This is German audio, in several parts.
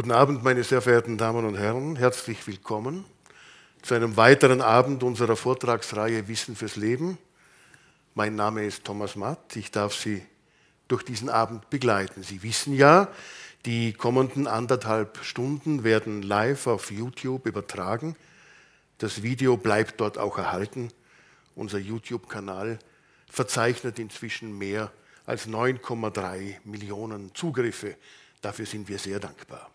Guten Abend, meine sehr verehrten Damen und Herren. Herzlich willkommen zu einem weiteren Abend unserer Vortragsreihe Wissen fürs Leben. Mein Name ist Thomas Matt. Ich darf Sie durch diesen Abend begleiten. Sie wissen ja, die kommenden anderthalb Stunden werden live auf YouTube übertragen. Das Video bleibt dort auch erhalten. Unser YouTube-Kanal verzeichnet inzwischen mehr als 9,3 Millionen Zugriffe. Dafür sind wir sehr dankbar.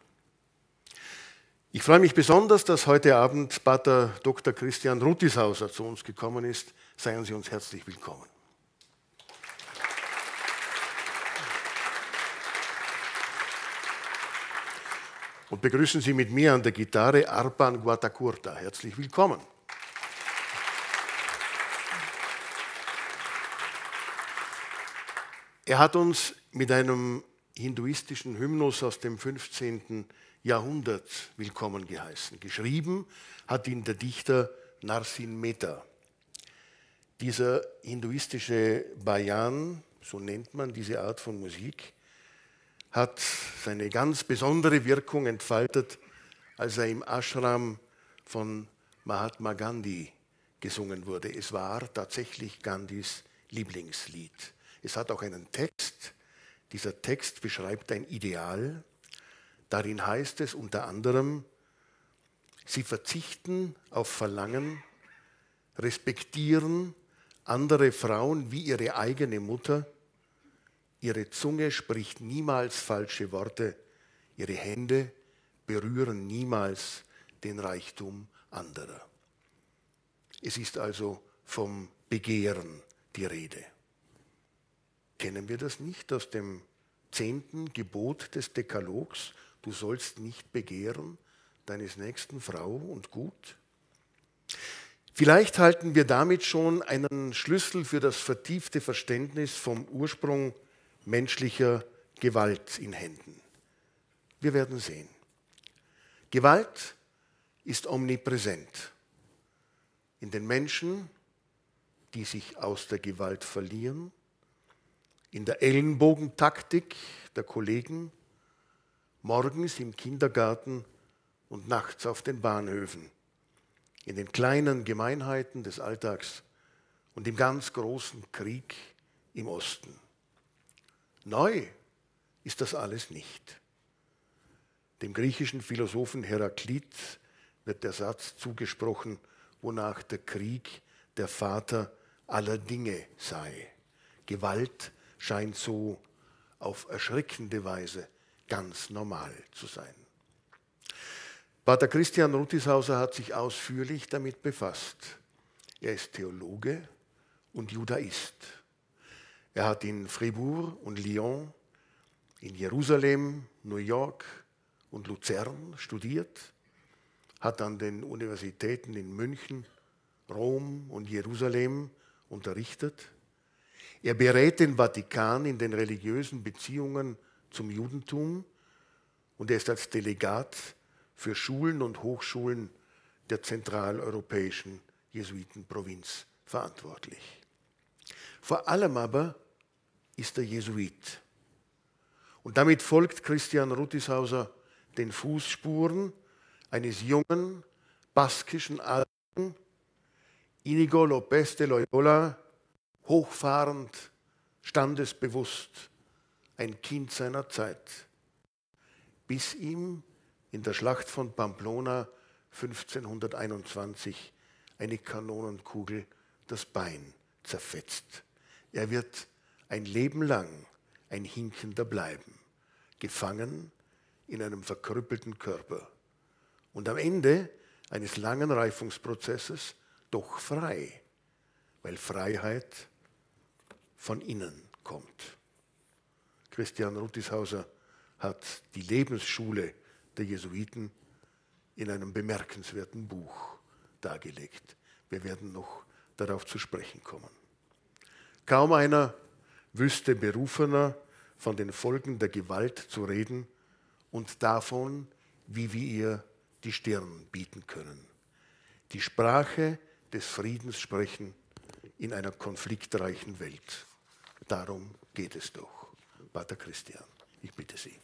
Ich freue mich besonders, dass heute Abend Pater Dr. Christian Rutishauser zu uns gekommen ist. Seien Sie uns herzlich willkommen. Und begrüßen Sie mit mir an der Gitarre Arpan Guatacurta. Herzlich willkommen. Er hat uns mit einem hinduistischen Hymnus aus dem 15. Jahrhundert Jahrhundert willkommen geheißen. Geschrieben hat ihn der Dichter Narsin Mehta. Dieser hinduistische Bayan, so nennt man diese Art von Musik, hat seine ganz besondere Wirkung entfaltet, als er im Ashram von Mahatma Gandhi gesungen wurde. Es war tatsächlich Gandhis Lieblingslied. Es hat auch einen Text. Dieser Text beschreibt ein Ideal, Darin heißt es unter anderem, sie verzichten auf Verlangen, respektieren andere Frauen wie ihre eigene Mutter, ihre Zunge spricht niemals falsche Worte, ihre Hände berühren niemals den Reichtum anderer. Es ist also vom Begehren die Rede. Kennen wir das nicht aus dem zehnten Gebot des Dekalogs? du sollst nicht begehren deines nächsten Frau und Gut? Vielleicht halten wir damit schon einen Schlüssel für das vertiefte Verständnis vom Ursprung menschlicher Gewalt in Händen. Wir werden sehen. Gewalt ist omnipräsent in den Menschen, die sich aus der Gewalt verlieren, in der Ellenbogentaktik der Kollegen, morgens im Kindergarten und nachts auf den Bahnhöfen, in den kleinen Gemeinheiten des Alltags und im ganz großen Krieg im Osten. Neu ist das alles nicht. Dem griechischen Philosophen Heraklit wird der Satz zugesprochen, wonach der Krieg der Vater aller Dinge sei. Gewalt scheint so auf erschreckende Weise ganz normal zu sein. Pater Christian Rutishauser hat sich ausführlich damit befasst. Er ist Theologe und Judaist. Er hat in Fribourg und Lyon, in Jerusalem, New York und Luzern studiert, hat an den Universitäten in München, Rom und Jerusalem unterrichtet. Er berät den Vatikan in den religiösen Beziehungen zum Judentum und er ist als Delegat für Schulen und Hochschulen der zentraleuropäischen Jesuitenprovinz verantwortlich. Vor allem aber ist er Jesuit. Und damit folgt Christian Ruttishauser den Fußspuren eines jungen baskischen Alten, Inigo López de Loyola, hochfahrend, standesbewusst ein Kind seiner Zeit, bis ihm in der Schlacht von Pamplona 1521 eine Kanonenkugel das Bein zerfetzt. Er wird ein Leben lang ein Hinkender bleiben, gefangen in einem verkrüppelten Körper und am Ende eines langen Reifungsprozesses doch frei, weil Freiheit von innen kommt. Christian Ruttishauser hat die Lebensschule der Jesuiten in einem bemerkenswerten Buch dargelegt. Wir werden noch darauf zu sprechen kommen. Kaum einer wüsste berufener, von den Folgen der Gewalt zu reden und davon, wie wir ihr die Stirn bieten können. Die Sprache des Friedens sprechen in einer konfliktreichen Welt. Darum geht es doch. Pater Christian. Ich bitte Sie.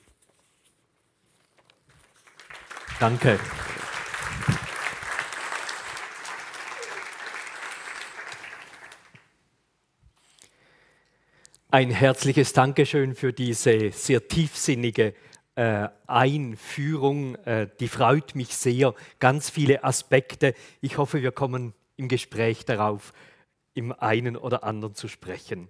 Danke. Ein herzliches Dankeschön für diese sehr tiefsinnige äh, Einführung. Äh, die freut mich sehr. Ganz viele Aspekte. Ich hoffe, wir kommen im Gespräch darauf, im einen oder anderen zu sprechen.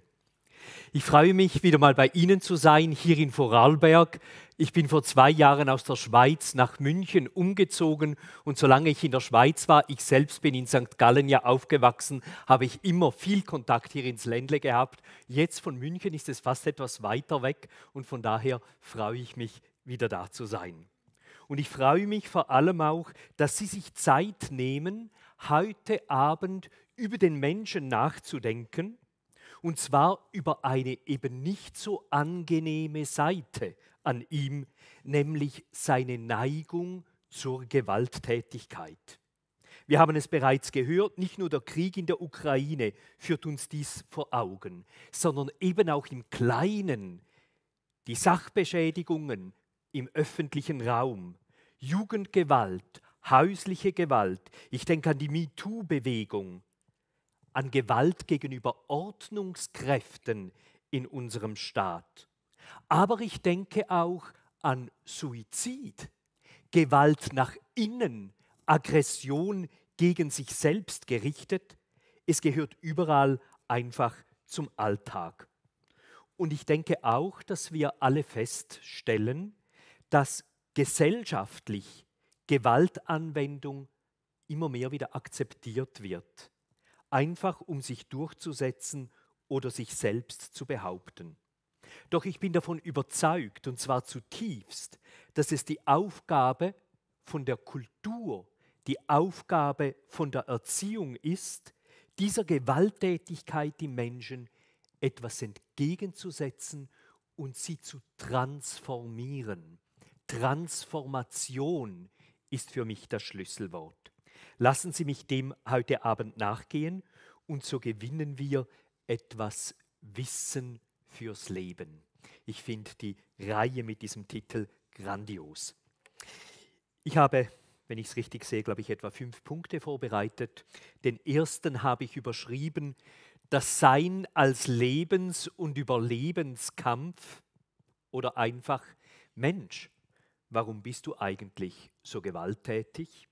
Ich freue mich, wieder mal bei Ihnen zu sein, hier in Vorarlberg. Ich bin vor zwei Jahren aus der Schweiz nach München umgezogen und solange ich in der Schweiz war, ich selbst bin in St. Gallen ja aufgewachsen, habe ich immer viel Kontakt hier ins Ländle gehabt. Jetzt von München ist es fast etwas weiter weg und von daher freue ich mich, wieder da zu sein. Und ich freue mich vor allem auch, dass Sie sich Zeit nehmen, heute Abend über den Menschen nachzudenken und zwar über eine eben nicht so angenehme Seite an ihm, nämlich seine Neigung zur Gewalttätigkeit. Wir haben es bereits gehört, nicht nur der Krieg in der Ukraine führt uns dies vor Augen, sondern eben auch im Kleinen die Sachbeschädigungen im öffentlichen Raum, Jugendgewalt, häusliche Gewalt, ich denke an die MeToo-Bewegung, an Gewalt gegenüber Ordnungskräften in unserem Staat. Aber ich denke auch an Suizid, Gewalt nach innen, Aggression gegen sich selbst gerichtet. Es gehört überall einfach zum Alltag. Und ich denke auch, dass wir alle feststellen, dass gesellschaftlich Gewaltanwendung immer mehr wieder akzeptiert wird einfach um sich durchzusetzen oder sich selbst zu behaupten. Doch ich bin davon überzeugt, und zwar zutiefst, dass es die Aufgabe von der Kultur, die Aufgabe von der Erziehung ist, dieser Gewalttätigkeit im Menschen etwas entgegenzusetzen und sie zu transformieren. Transformation ist für mich das Schlüsselwort. Lassen Sie mich dem heute Abend nachgehen und so gewinnen wir etwas Wissen fürs Leben. Ich finde die Reihe mit diesem Titel grandios. Ich habe, wenn ich es richtig sehe, glaube ich, etwa fünf Punkte vorbereitet. Den ersten habe ich überschrieben, das Sein als Lebens- und Überlebenskampf oder einfach Mensch, warum bist du eigentlich so gewalttätig?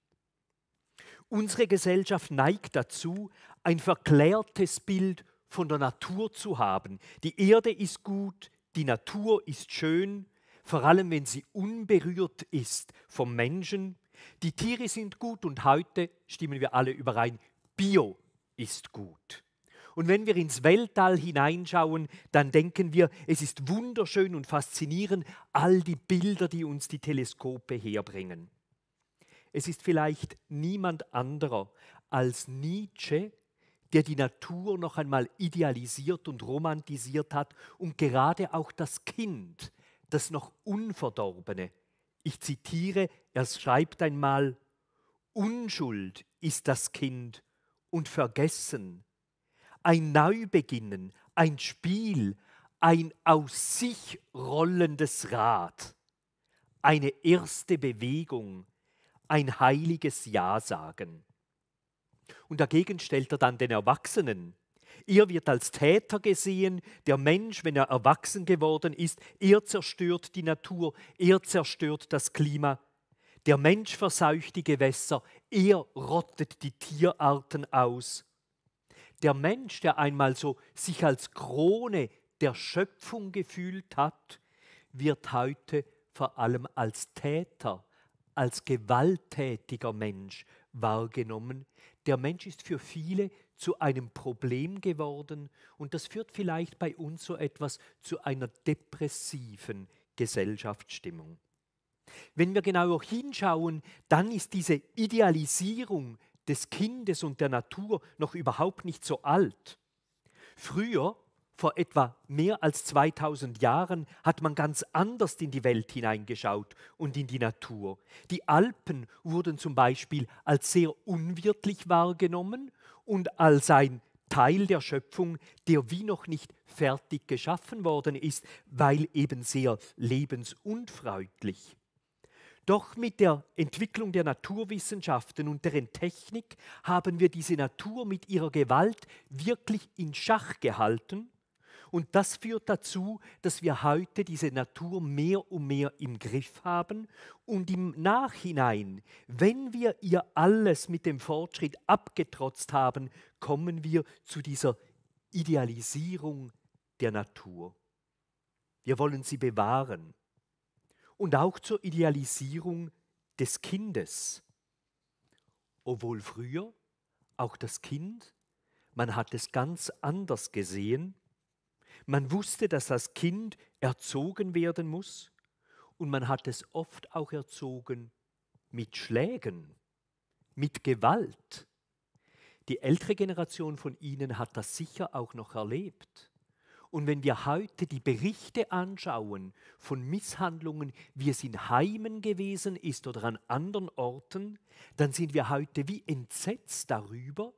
Unsere Gesellschaft neigt dazu, ein verklärtes Bild von der Natur zu haben. Die Erde ist gut, die Natur ist schön, vor allem wenn sie unberührt ist vom Menschen. Die Tiere sind gut und heute stimmen wir alle überein, Bio ist gut. Und wenn wir ins Weltall hineinschauen, dann denken wir, es ist wunderschön und faszinierend, all die Bilder, die uns die Teleskope herbringen. Es ist vielleicht niemand anderer als Nietzsche, der die Natur noch einmal idealisiert und romantisiert hat und gerade auch das Kind, das noch Unverdorbene. Ich zitiere, er schreibt einmal, Unschuld ist das Kind und Vergessen, ein Neubeginnen, ein Spiel, ein aus sich rollendes Rad, eine erste Bewegung, ein heiliges Ja sagen. Und dagegen stellt er dann den Erwachsenen. Ihr wird als Täter gesehen, der Mensch, wenn er erwachsen geworden ist, ihr zerstört die Natur, ihr zerstört das Klima, der Mensch verseucht die Gewässer, ihr rottet die Tierarten aus. Der Mensch, der einmal so sich als Krone der Schöpfung gefühlt hat, wird heute vor allem als Täter als gewalttätiger Mensch wahrgenommen. Der Mensch ist für viele zu einem Problem geworden und das führt vielleicht bei uns so etwas zu einer depressiven Gesellschaftsstimmung. Wenn wir genauer hinschauen, dann ist diese Idealisierung des Kindes und der Natur noch überhaupt nicht so alt. Früher vor etwa mehr als 2000 Jahren hat man ganz anders in die Welt hineingeschaut und in die Natur. Die Alpen wurden zum Beispiel als sehr unwirtlich wahrgenommen und als ein Teil der Schöpfung, der wie noch nicht fertig geschaffen worden ist, weil eben sehr lebensunfreundlich. Doch mit der Entwicklung der Naturwissenschaften und deren Technik haben wir diese Natur mit ihrer Gewalt wirklich in Schach gehalten und das führt dazu, dass wir heute diese Natur mehr und mehr im Griff haben und im Nachhinein, wenn wir ihr alles mit dem Fortschritt abgetrotzt haben, kommen wir zu dieser Idealisierung der Natur. Wir wollen sie bewahren und auch zur Idealisierung des Kindes. Obwohl früher auch das Kind, man hat es ganz anders gesehen man wusste, dass das Kind erzogen werden muss und man hat es oft auch erzogen mit Schlägen, mit Gewalt. Die ältere Generation von Ihnen hat das sicher auch noch erlebt. Und wenn wir heute die Berichte anschauen von Misshandlungen, wie es in Heimen gewesen ist oder an anderen Orten, dann sind wir heute wie entsetzt darüber,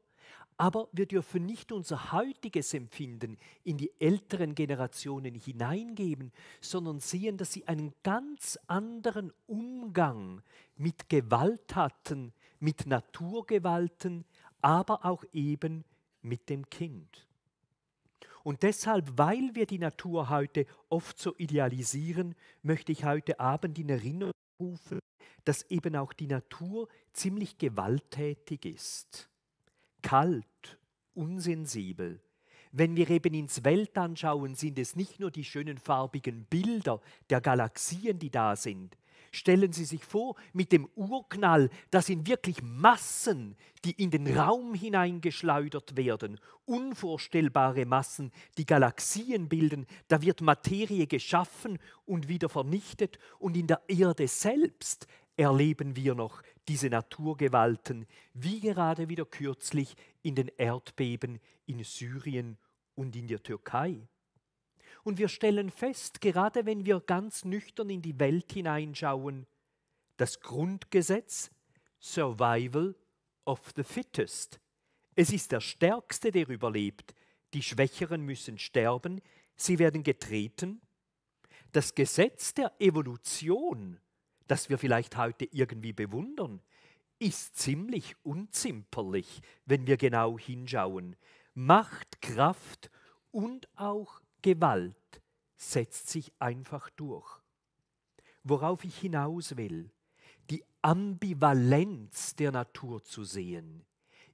aber wir dürfen nicht unser heutiges Empfinden in die älteren Generationen hineingeben, sondern sehen, dass sie einen ganz anderen Umgang mit Gewalt hatten, mit Naturgewalten, aber auch eben mit dem Kind. Und deshalb, weil wir die Natur heute oft so idealisieren, möchte ich heute Abend in Erinnerung rufen, dass eben auch die Natur ziemlich gewalttätig ist. Kalt, unsensibel. Wenn wir eben ins Weltall schauen, sind es nicht nur die schönen farbigen Bilder der Galaxien, die da sind. Stellen Sie sich vor, mit dem Urknall, das sind wirklich Massen, die in den Raum hineingeschleudert werden, unvorstellbare Massen, die Galaxien bilden, da wird Materie geschaffen und wieder vernichtet und in der Erde selbst erleben wir noch diese Naturgewalten, wie gerade wieder kürzlich in den Erdbeben in Syrien und in der Türkei. Und wir stellen fest, gerade wenn wir ganz nüchtern in die Welt hineinschauen, das Grundgesetz Survival of the Fittest. Es ist der Stärkste, der überlebt. Die Schwächeren müssen sterben, sie werden getreten. Das Gesetz der Evolution, das wir vielleicht heute irgendwie bewundern, ist ziemlich unzimperlich, wenn wir genau hinschauen. Macht, Kraft und auch Gewalt setzt sich einfach durch. Worauf ich hinaus will, die Ambivalenz der Natur zu sehen,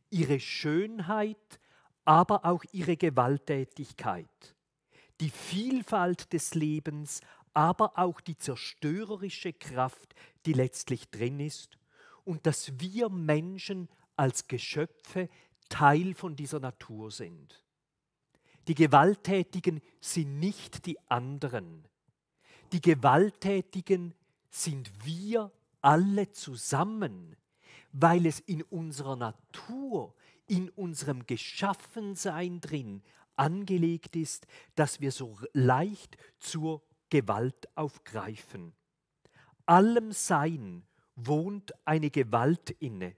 ihre Schönheit, aber auch ihre Gewalttätigkeit, die Vielfalt des Lebens, aber auch die zerstörerische Kraft, die letztlich drin ist und dass wir Menschen als Geschöpfe Teil von dieser Natur sind. Die Gewalttätigen sind nicht die anderen. Die Gewalttätigen sind wir alle zusammen, weil es in unserer Natur, in unserem Geschaffensein drin angelegt ist, dass wir so leicht zur Gewalt aufgreifen. Allem Sein wohnt eine Gewalt inne.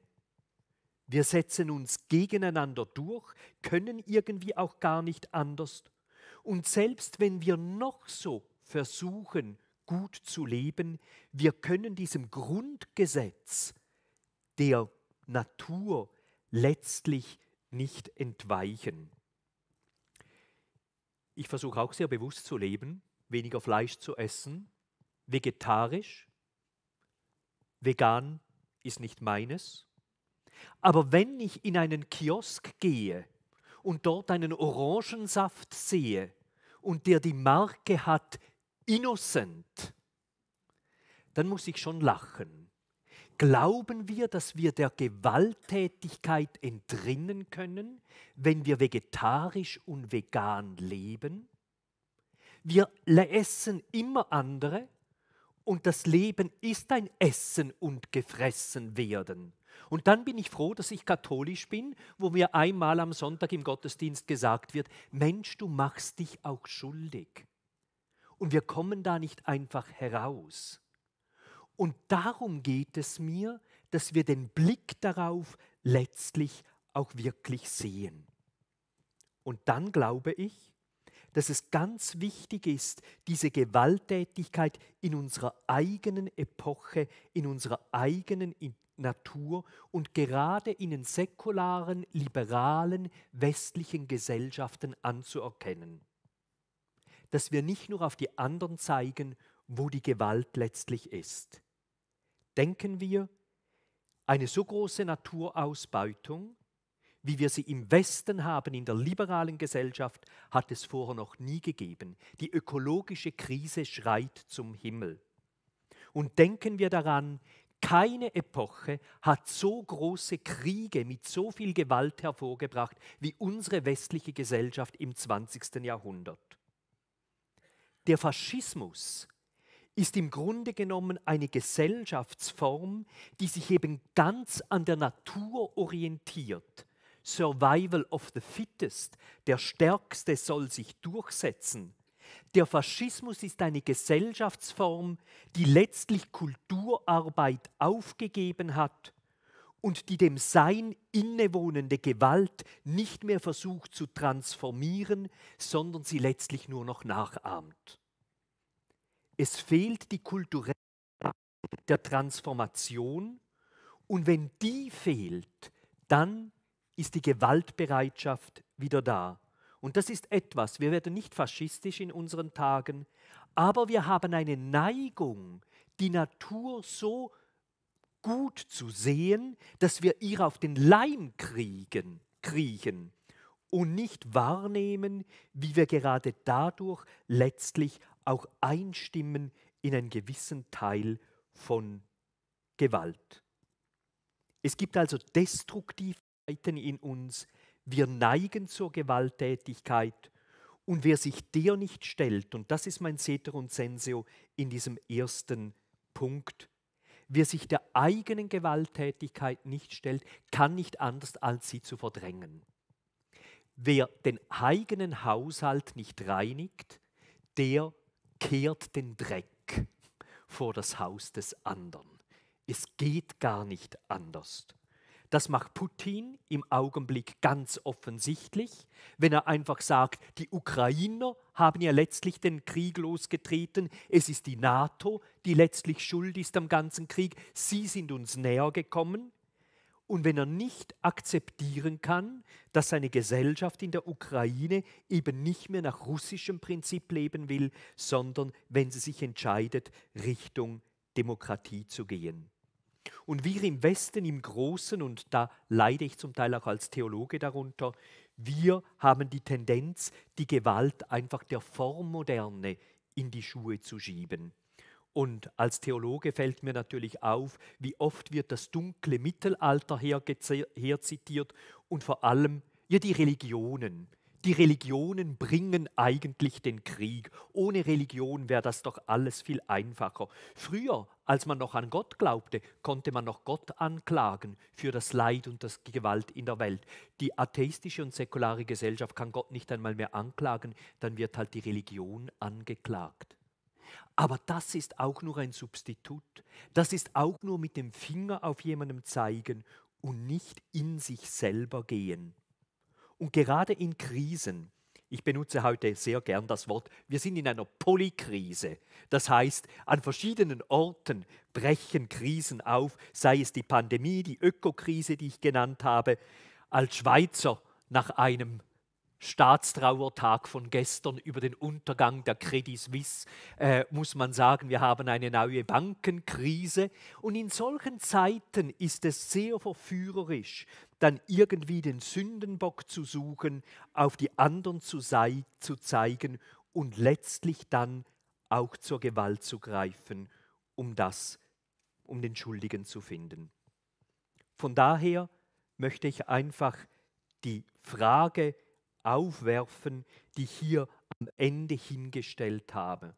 Wir setzen uns gegeneinander durch, können irgendwie auch gar nicht anders. Und selbst wenn wir noch so versuchen, gut zu leben, wir können diesem Grundgesetz der Natur letztlich nicht entweichen. Ich versuche auch sehr bewusst zu leben, weniger Fleisch zu essen, vegetarisch, Vegan ist nicht meines. Aber wenn ich in einen Kiosk gehe und dort einen Orangensaft sehe und der die Marke hat Innocent, dann muss ich schon lachen. Glauben wir, dass wir der Gewalttätigkeit entrinnen können, wenn wir vegetarisch und vegan leben? Wir essen immer andere, und das Leben ist ein Essen und Gefressen werden. Und dann bin ich froh, dass ich katholisch bin, wo mir einmal am Sonntag im Gottesdienst gesagt wird, Mensch, du machst dich auch schuldig. Und wir kommen da nicht einfach heraus. Und darum geht es mir, dass wir den Blick darauf letztlich auch wirklich sehen. Und dann glaube ich, dass es ganz wichtig ist, diese Gewalttätigkeit in unserer eigenen Epoche, in unserer eigenen Natur und gerade in den säkularen, liberalen, westlichen Gesellschaften anzuerkennen. Dass wir nicht nur auf die anderen zeigen, wo die Gewalt letztlich ist. Denken wir, eine so große Naturausbeutung wie wir sie im Westen haben, in der liberalen Gesellschaft, hat es vorher noch nie gegeben. Die ökologische Krise schreit zum Himmel. Und denken wir daran, keine Epoche hat so große Kriege mit so viel Gewalt hervorgebracht wie unsere westliche Gesellschaft im 20. Jahrhundert. Der Faschismus ist im Grunde genommen eine Gesellschaftsform, die sich eben ganz an der Natur orientiert, Survival of the Fittest, der Stärkste soll sich durchsetzen. Der Faschismus ist eine Gesellschaftsform, die letztlich Kulturarbeit aufgegeben hat und die dem Sein innewohnende Gewalt nicht mehr versucht zu transformieren, sondern sie letztlich nur noch nachahmt. Es fehlt die kulturelle der Transformation und wenn die fehlt, dann ist die Gewaltbereitschaft wieder da. Und das ist etwas, wir werden nicht faschistisch in unseren Tagen, aber wir haben eine Neigung, die Natur so gut zu sehen, dass wir ihr auf den Leim kriegen, kriechen und nicht wahrnehmen, wie wir gerade dadurch letztlich auch einstimmen in einen gewissen Teil von Gewalt. Es gibt also destruktive Seiten in uns. Wir neigen zur Gewalttätigkeit und wer sich der nicht stellt, und das ist mein Seter und Senseo in diesem ersten Punkt, wer sich der eigenen Gewalttätigkeit nicht stellt, kann nicht anders, als sie zu verdrängen. Wer den eigenen Haushalt nicht reinigt, der kehrt den Dreck vor das Haus des anderen. Es geht gar nicht anders. Das macht Putin im Augenblick ganz offensichtlich, wenn er einfach sagt, die Ukrainer haben ja letztlich den Krieg losgetreten, es ist die NATO, die letztlich schuld ist am ganzen Krieg, sie sind uns näher gekommen. Und wenn er nicht akzeptieren kann, dass seine Gesellschaft in der Ukraine eben nicht mehr nach russischem Prinzip leben will, sondern wenn sie sich entscheidet, Richtung Demokratie zu gehen. Und wir im Westen, im Großen, und da leide ich zum Teil auch als Theologe darunter, wir haben die Tendenz, die Gewalt einfach der Formmoderne in die Schuhe zu schieben. Und als Theologe fällt mir natürlich auf, wie oft wird das dunkle Mittelalter herzitiert und vor allem ja, die Religionen, die Religionen bringen eigentlich den Krieg. Ohne Religion wäre das doch alles viel einfacher. Früher, als man noch an Gott glaubte, konnte man noch Gott anklagen für das Leid und das Gewalt in der Welt. Die atheistische und säkulare Gesellschaft kann Gott nicht einmal mehr anklagen, dann wird halt die Religion angeklagt. Aber das ist auch nur ein Substitut. Das ist auch nur mit dem Finger auf jemandem zeigen und nicht in sich selber gehen. Und gerade in Krisen, ich benutze heute sehr gern das Wort, wir sind in einer Polykrise. Das heißt, an verschiedenen Orten brechen Krisen auf, sei es die Pandemie, die Ökokrise, die ich genannt habe. Als Schweizer nach einem Staatstrauertag von gestern über den Untergang der Credit Suisse äh, muss man sagen, wir haben eine neue Bankenkrise. Und in solchen Zeiten ist es sehr verführerisch, dann irgendwie den Sündenbock zu suchen, auf die anderen zu, sei, zu zeigen und letztlich dann auch zur Gewalt zu greifen, um das, um den Schuldigen zu finden. Von daher möchte ich einfach die Frage, aufwerfen, die hier am Ende hingestellt habe.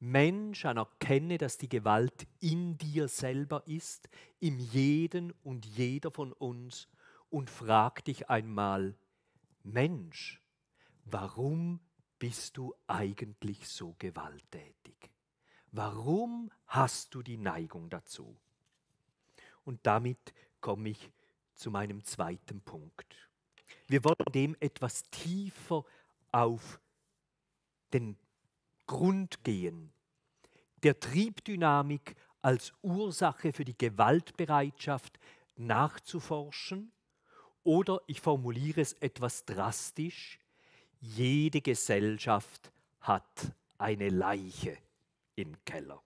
Mensch, anerkenne, dass die Gewalt in dir selber ist, im jeden und jeder von uns, und frag dich einmal, Mensch, warum bist du eigentlich so gewalttätig? Warum hast du die Neigung dazu? Und damit komme ich zu meinem zweiten Punkt. Wir wollen dem etwas tiefer auf den Grund gehen. Der Triebdynamik als Ursache für die Gewaltbereitschaft nachzuforschen oder, ich formuliere es etwas drastisch, jede Gesellschaft hat eine Leiche im Keller.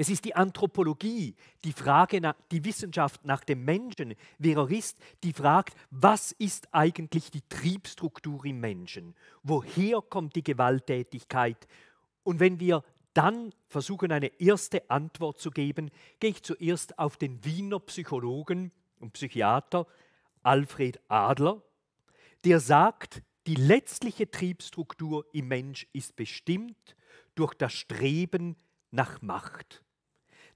Es ist die Anthropologie, die Frage nach, die Wissenschaft nach dem Menschen, Verorist, die fragt, was ist eigentlich die Triebstruktur im Menschen? Woher kommt die Gewalttätigkeit? Und wenn wir dann versuchen, eine erste Antwort zu geben, gehe ich zuerst auf den Wiener Psychologen und Psychiater Alfred Adler, der sagt, die letztliche Triebstruktur im Mensch ist bestimmt durch das Streben nach Macht.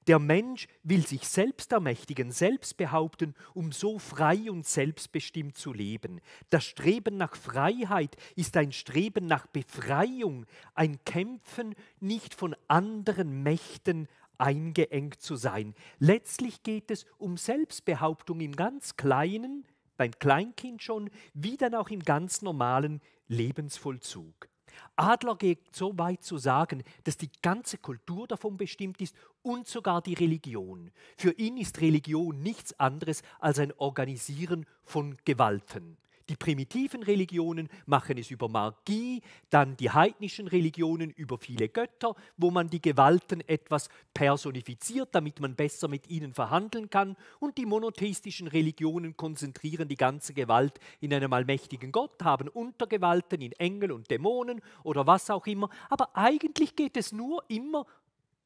Der Mensch will sich selbst ermächtigen, selbst behaupten, um so frei und selbstbestimmt zu leben. Das Streben nach Freiheit ist ein Streben nach Befreiung, ein Kämpfen, nicht von anderen Mächten eingeengt zu sein. Letztlich geht es um Selbstbehauptung im ganz kleinen, beim Kleinkind schon, wie dann auch im ganz normalen Lebensvollzug. Adler geht so weit zu sagen, dass die ganze Kultur davon bestimmt ist und sogar die Religion. Für ihn ist Religion nichts anderes als ein Organisieren von Gewalten. Die primitiven Religionen machen es über Magie, dann die heidnischen Religionen über viele Götter, wo man die Gewalten etwas personifiziert, damit man besser mit ihnen verhandeln kann, und die monotheistischen Religionen konzentrieren die ganze Gewalt in einem allmächtigen Gott, haben Untergewalten in Engel und Dämonen oder was auch immer, aber eigentlich geht es nur immer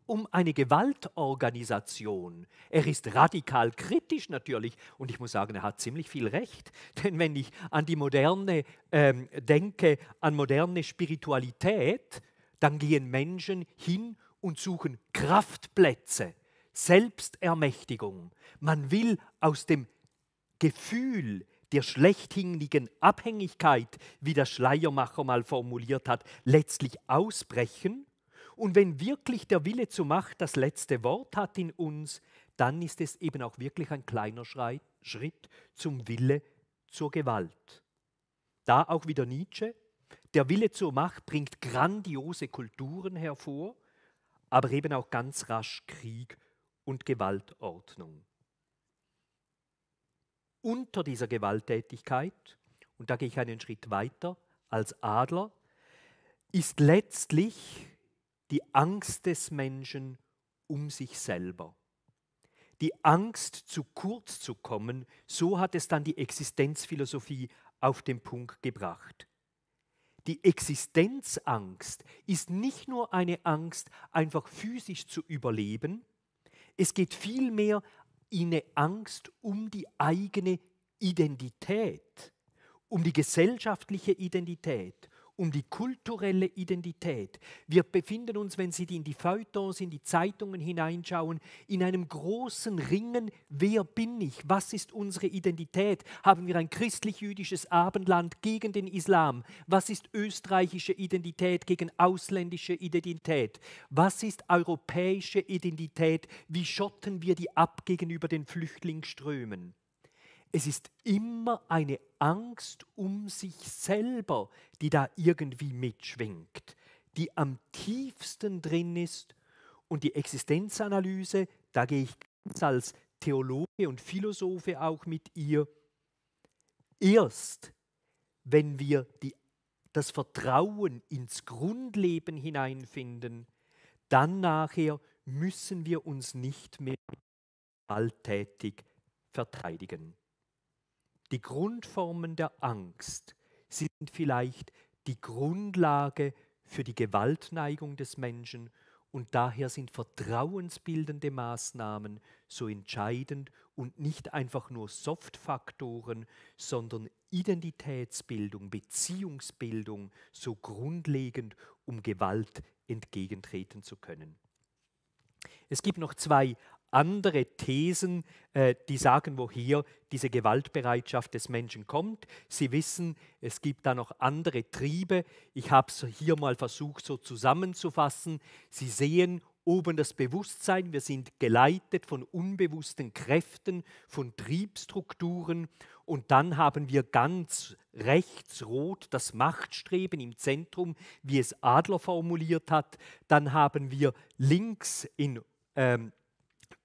um eine Gewaltorganisation. Er ist radikal kritisch natürlich und ich muss sagen, er hat ziemlich viel Recht. Denn wenn ich an die moderne ähm, denke, an moderne Spiritualität, dann gehen Menschen hin und suchen Kraftplätze, Selbstermächtigung. Man will aus dem Gefühl der schlechthinigen Abhängigkeit, wie der Schleiermacher mal formuliert hat, letztlich ausbrechen und wenn wirklich der Wille zur Macht das letzte Wort hat in uns, dann ist es eben auch wirklich ein kleiner Schrei, Schritt zum Wille zur Gewalt. Da auch wieder Nietzsche. Der Wille zur Macht bringt grandiose Kulturen hervor, aber eben auch ganz rasch Krieg und Gewaltordnung. Unter dieser Gewalttätigkeit, und da gehe ich einen Schritt weiter als Adler, ist letztlich die Angst des Menschen um sich selber. Die Angst, zu kurz zu kommen, so hat es dann die Existenzphilosophie auf den Punkt gebracht. Die Existenzangst ist nicht nur eine Angst, einfach physisch zu überleben, es geht vielmehr eine Angst um die eigene Identität, um die gesellschaftliche Identität, um die kulturelle Identität. Wir befinden uns, wenn Sie in die Feuilletons, in die Zeitungen hineinschauen, in einem großen Ringen, wer bin ich, was ist unsere Identität? Haben wir ein christlich-jüdisches Abendland gegen den Islam? Was ist österreichische Identität gegen ausländische Identität? Was ist europäische Identität? Wie schotten wir die ab gegenüber den Flüchtlingsströmen? Es ist immer eine Angst um sich selber, die da irgendwie mitschwingt, die am tiefsten drin ist. Und die Existenzanalyse, da gehe ich ganz als Theologe und Philosophe auch mit ihr, erst wenn wir die, das Vertrauen ins Grundleben hineinfinden, dann nachher müssen wir uns nicht mehr alltätig verteidigen. Die Grundformen der Angst sind vielleicht die Grundlage für die Gewaltneigung des Menschen und daher sind vertrauensbildende Maßnahmen so entscheidend und nicht einfach nur Softfaktoren, sondern Identitätsbildung, Beziehungsbildung so grundlegend, um Gewalt entgegentreten zu können. Es gibt noch zwei andere Thesen, äh, die sagen, woher diese Gewaltbereitschaft des Menschen kommt. Sie wissen, es gibt da noch andere Triebe. Ich habe es hier mal versucht so zusammenzufassen. Sie sehen oben das Bewusstsein, wir sind geleitet von unbewussten Kräften, von Triebstrukturen und dann haben wir ganz rechts rot das Machtstreben im Zentrum, wie es Adler formuliert hat, dann haben wir links in ähm,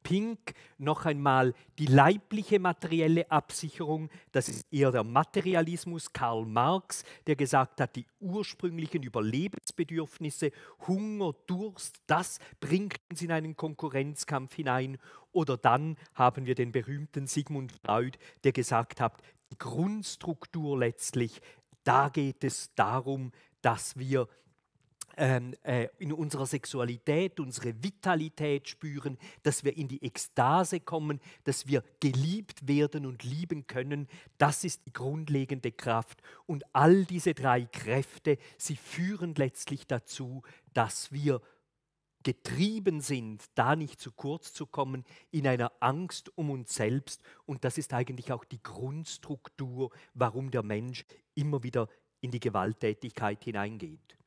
Pink noch einmal die leibliche materielle Absicherung, das ist eher der Materialismus, Karl Marx, der gesagt hat, die ursprünglichen Überlebensbedürfnisse, Hunger, Durst, das bringt uns in einen Konkurrenzkampf hinein. Oder dann haben wir den berühmten Sigmund Freud, der gesagt hat, die Grundstruktur letztlich, da geht es darum, dass wir ähm, äh, in unserer Sexualität, unsere Vitalität spüren, dass wir in die Ekstase kommen, dass wir geliebt werden und lieben können. Das ist die grundlegende Kraft. Und all diese drei Kräfte, sie führen letztlich dazu, dass wir getrieben sind, da nicht zu kurz zu kommen, in einer Angst um uns selbst. Und das ist eigentlich auch die Grundstruktur, warum der Mensch immer wieder in die Gewalttätigkeit hineingeht.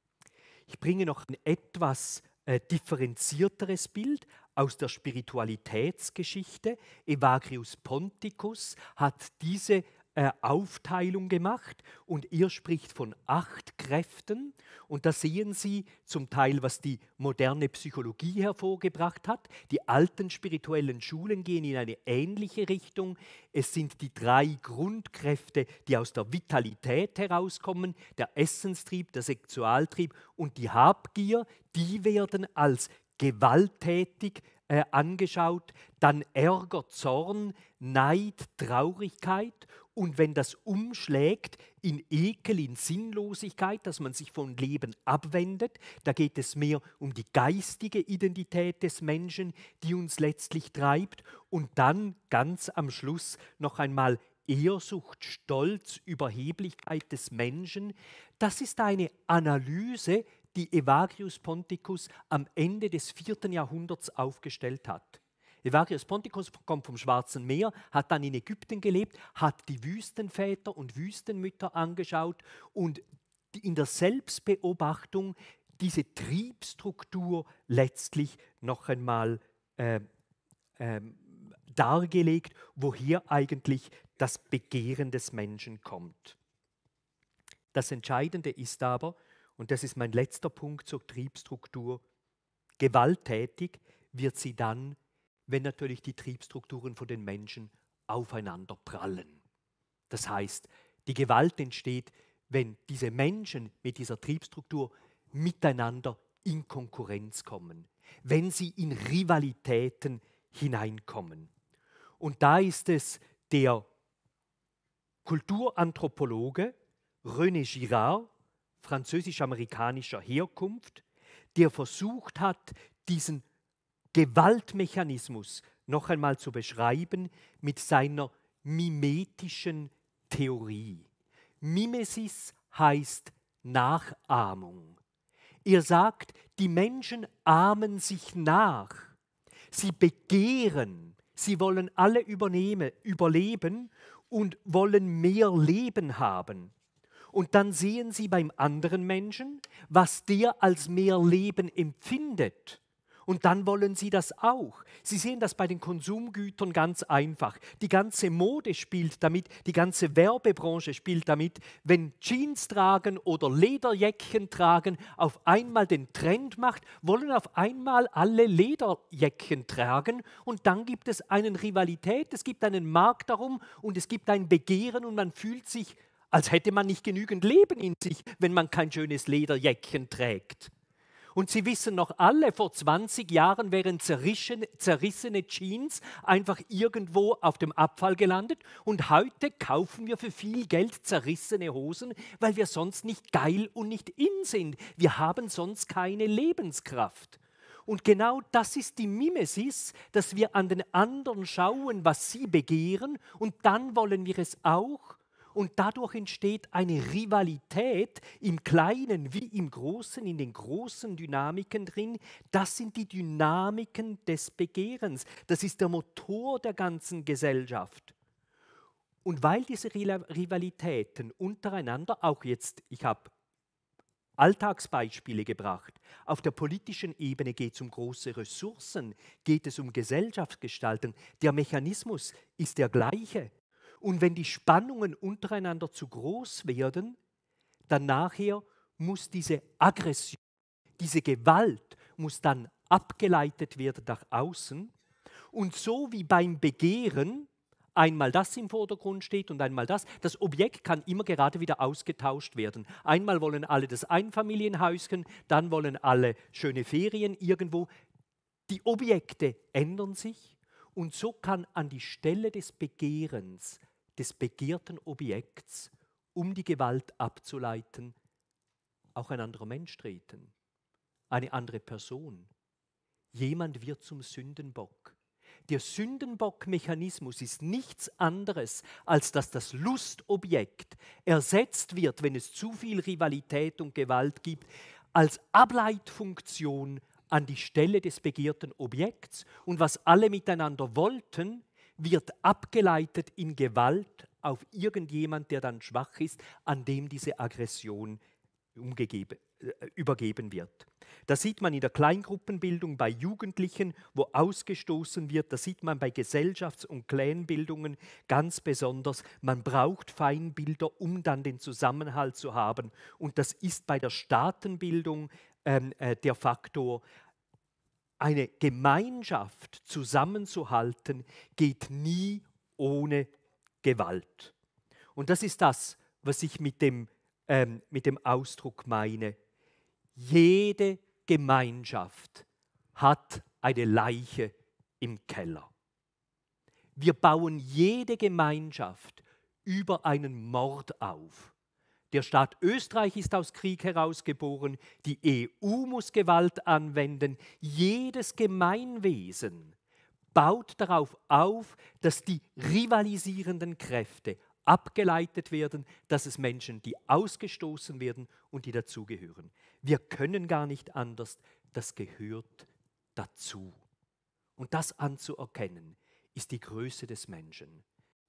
Ich bringe noch ein etwas äh, differenzierteres Bild aus der Spiritualitätsgeschichte. Evagrius Ponticus hat diese äh, Aufteilung gemacht und ihr spricht von acht Kräften. Und da sehen Sie zum Teil, was die moderne Psychologie hervorgebracht hat. Die alten spirituellen Schulen gehen in eine ähnliche Richtung. Es sind die drei Grundkräfte, die aus der Vitalität herauskommen, der Essenstrieb, der Sexualtrieb und die Habgier, die werden als gewalttätig äh, angeschaut, dann Ärger, Zorn, Neid, Traurigkeit und wenn das umschlägt in Ekel, in Sinnlosigkeit, dass man sich vom Leben abwendet, da geht es mehr um die geistige Identität des Menschen, die uns letztlich treibt. Und dann ganz am Schluss noch einmal Ehrsucht, Stolz, Überheblichkeit des Menschen. Das ist eine Analyse, die Evagrius Ponticus am Ende des vierten Jahrhunderts aufgestellt hat. Evagrius Ponticus kommt vom Schwarzen Meer, hat dann in Ägypten gelebt, hat die Wüstenväter und Wüstenmütter angeschaut und in der Selbstbeobachtung diese Triebstruktur letztlich noch einmal äh, äh, dargelegt, woher eigentlich das Begehren des Menschen kommt. Das Entscheidende ist aber, und das ist mein letzter Punkt zur Triebstruktur, gewalttätig wird sie dann, wenn natürlich die Triebstrukturen von den Menschen aufeinander prallen. Das heißt, die Gewalt entsteht, wenn diese Menschen mit dieser Triebstruktur miteinander in Konkurrenz kommen, wenn sie in Rivalitäten hineinkommen. Und da ist es der Kulturanthropologe René Girard, französisch-amerikanischer Herkunft, der versucht hat, diesen Gewaltmechanismus noch einmal zu beschreiben mit seiner mimetischen Theorie. Mimesis heißt Nachahmung. Er sagt, die Menschen ahmen sich nach. Sie begehren, sie wollen alle übernehmen, überleben und wollen mehr Leben haben. Und dann sehen sie beim anderen Menschen, was der als mehr Leben empfindet und dann wollen sie das auch. Sie sehen das bei den Konsumgütern ganz einfach. Die ganze Mode spielt damit, die ganze Werbebranche spielt damit, wenn Jeans tragen oder Lederjäckchen tragen auf einmal den Trend macht, wollen auf einmal alle Lederjäckchen tragen und dann gibt es eine Rivalität, es gibt einen Markt darum und es gibt ein Begehren und man fühlt sich als hätte man nicht genügend Leben in sich, wenn man kein schönes Lederjäckchen trägt. Und Sie wissen noch alle, vor 20 Jahren wären zerrissene Jeans einfach irgendwo auf dem Abfall gelandet. Und heute kaufen wir für viel Geld zerrissene Hosen, weil wir sonst nicht geil und nicht in sind. Wir haben sonst keine Lebenskraft. Und genau das ist die Mimesis, dass wir an den anderen schauen, was sie begehren, und dann wollen wir es auch und dadurch entsteht eine Rivalität im Kleinen wie im Großen, in den großen Dynamiken drin. Das sind die Dynamiken des Begehrens. Das ist der Motor der ganzen Gesellschaft. Und weil diese Rivalitäten untereinander, auch jetzt, ich habe Alltagsbeispiele gebracht. Auf der politischen Ebene geht es um große Ressourcen, geht es um Gesellschaftsgestaltung. Der Mechanismus ist der gleiche. Und wenn die Spannungen untereinander zu groß werden, dann nachher muss diese Aggression, diese Gewalt muss dann abgeleitet werden nach außen. Und so wie beim Begehren einmal das im Vordergrund steht und einmal das, das Objekt kann immer gerade wieder ausgetauscht werden. Einmal wollen alle das Einfamilienhäuschen, dann wollen alle schöne Ferien irgendwo. Die Objekte ändern sich und so kann an die Stelle des Begehrens, des begehrten Objekts, um die Gewalt abzuleiten, auch ein anderer Mensch treten, eine andere Person. Jemand wird zum Sündenbock. Der Sündenbock-Mechanismus ist nichts anderes, als dass das Lustobjekt ersetzt wird, wenn es zu viel Rivalität und Gewalt gibt, als Ableitfunktion an die Stelle des begehrten Objekts und was alle miteinander wollten, wird abgeleitet in Gewalt auf irgendjemand, der dann schwach ist, an dem diese Aggression umgegeben, äh, übergeben wird. Das sieht man in der Kleingruppenbildung bei Jugendlichen, wo ausgestoßen wird. Das sieht man bei Gesellschafts- und Clanbildungen ganz besonders. Man braucht Feinbilder, um dann den Zusammenhalt zu haben. Und das ist bei der Staatenbildung ähm, äh, der Faktor, eine Gemeinschaft zusammenzuhalten, geht nie ohne Gewalt. Und das ist das, was ich mit dem, ähm, mit dem Ausdruck meine. Jede Gemeinschaft hat eine Leiche im Keller. Wir bauen jede Gemeinschaft über einen Mord auf. Der Staat Österreich ist aus Krieg herausgeboren, die EU muss Gewalt anwenden, jedes Gemeinwesen baut darauf auf, dass die rivalisierenden Kräfte abgeleitet werden, dass es Menschen, die ausgestoßen werden und die dazugehören. Wir können gar nicht anders, das gehört dazu. Und das anzuerkennen, ist die Größe des Menschen.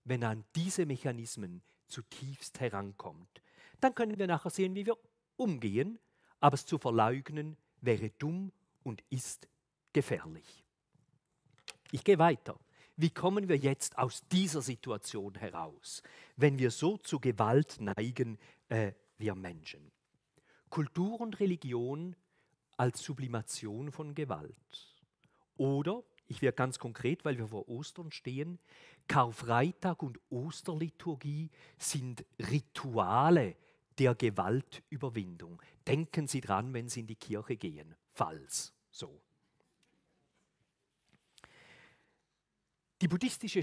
Wenn er an diese Mechanismen zutiefst herankommt, dann können wir nachher sehen, wie wir umgehen, aber es zu verleugnen wäre dumm und ist gefährlich. Ich gehe weiter. Wie kommen wir jetzt aus dieser Situation heraus, wenn wir so zu Gewalt neigen, äh, wir Menschen? Kultur und Religion als Sublimation von Gewalt. Oder, ich werde ganz konkret, weil wir vor Ostern stehen, Karfreitag und Osterliturgie sind Rituale der Gewaltüberwindung. Denken Sie dran, wenn Sie in die Kirche gehen, falls so. Die buddhistische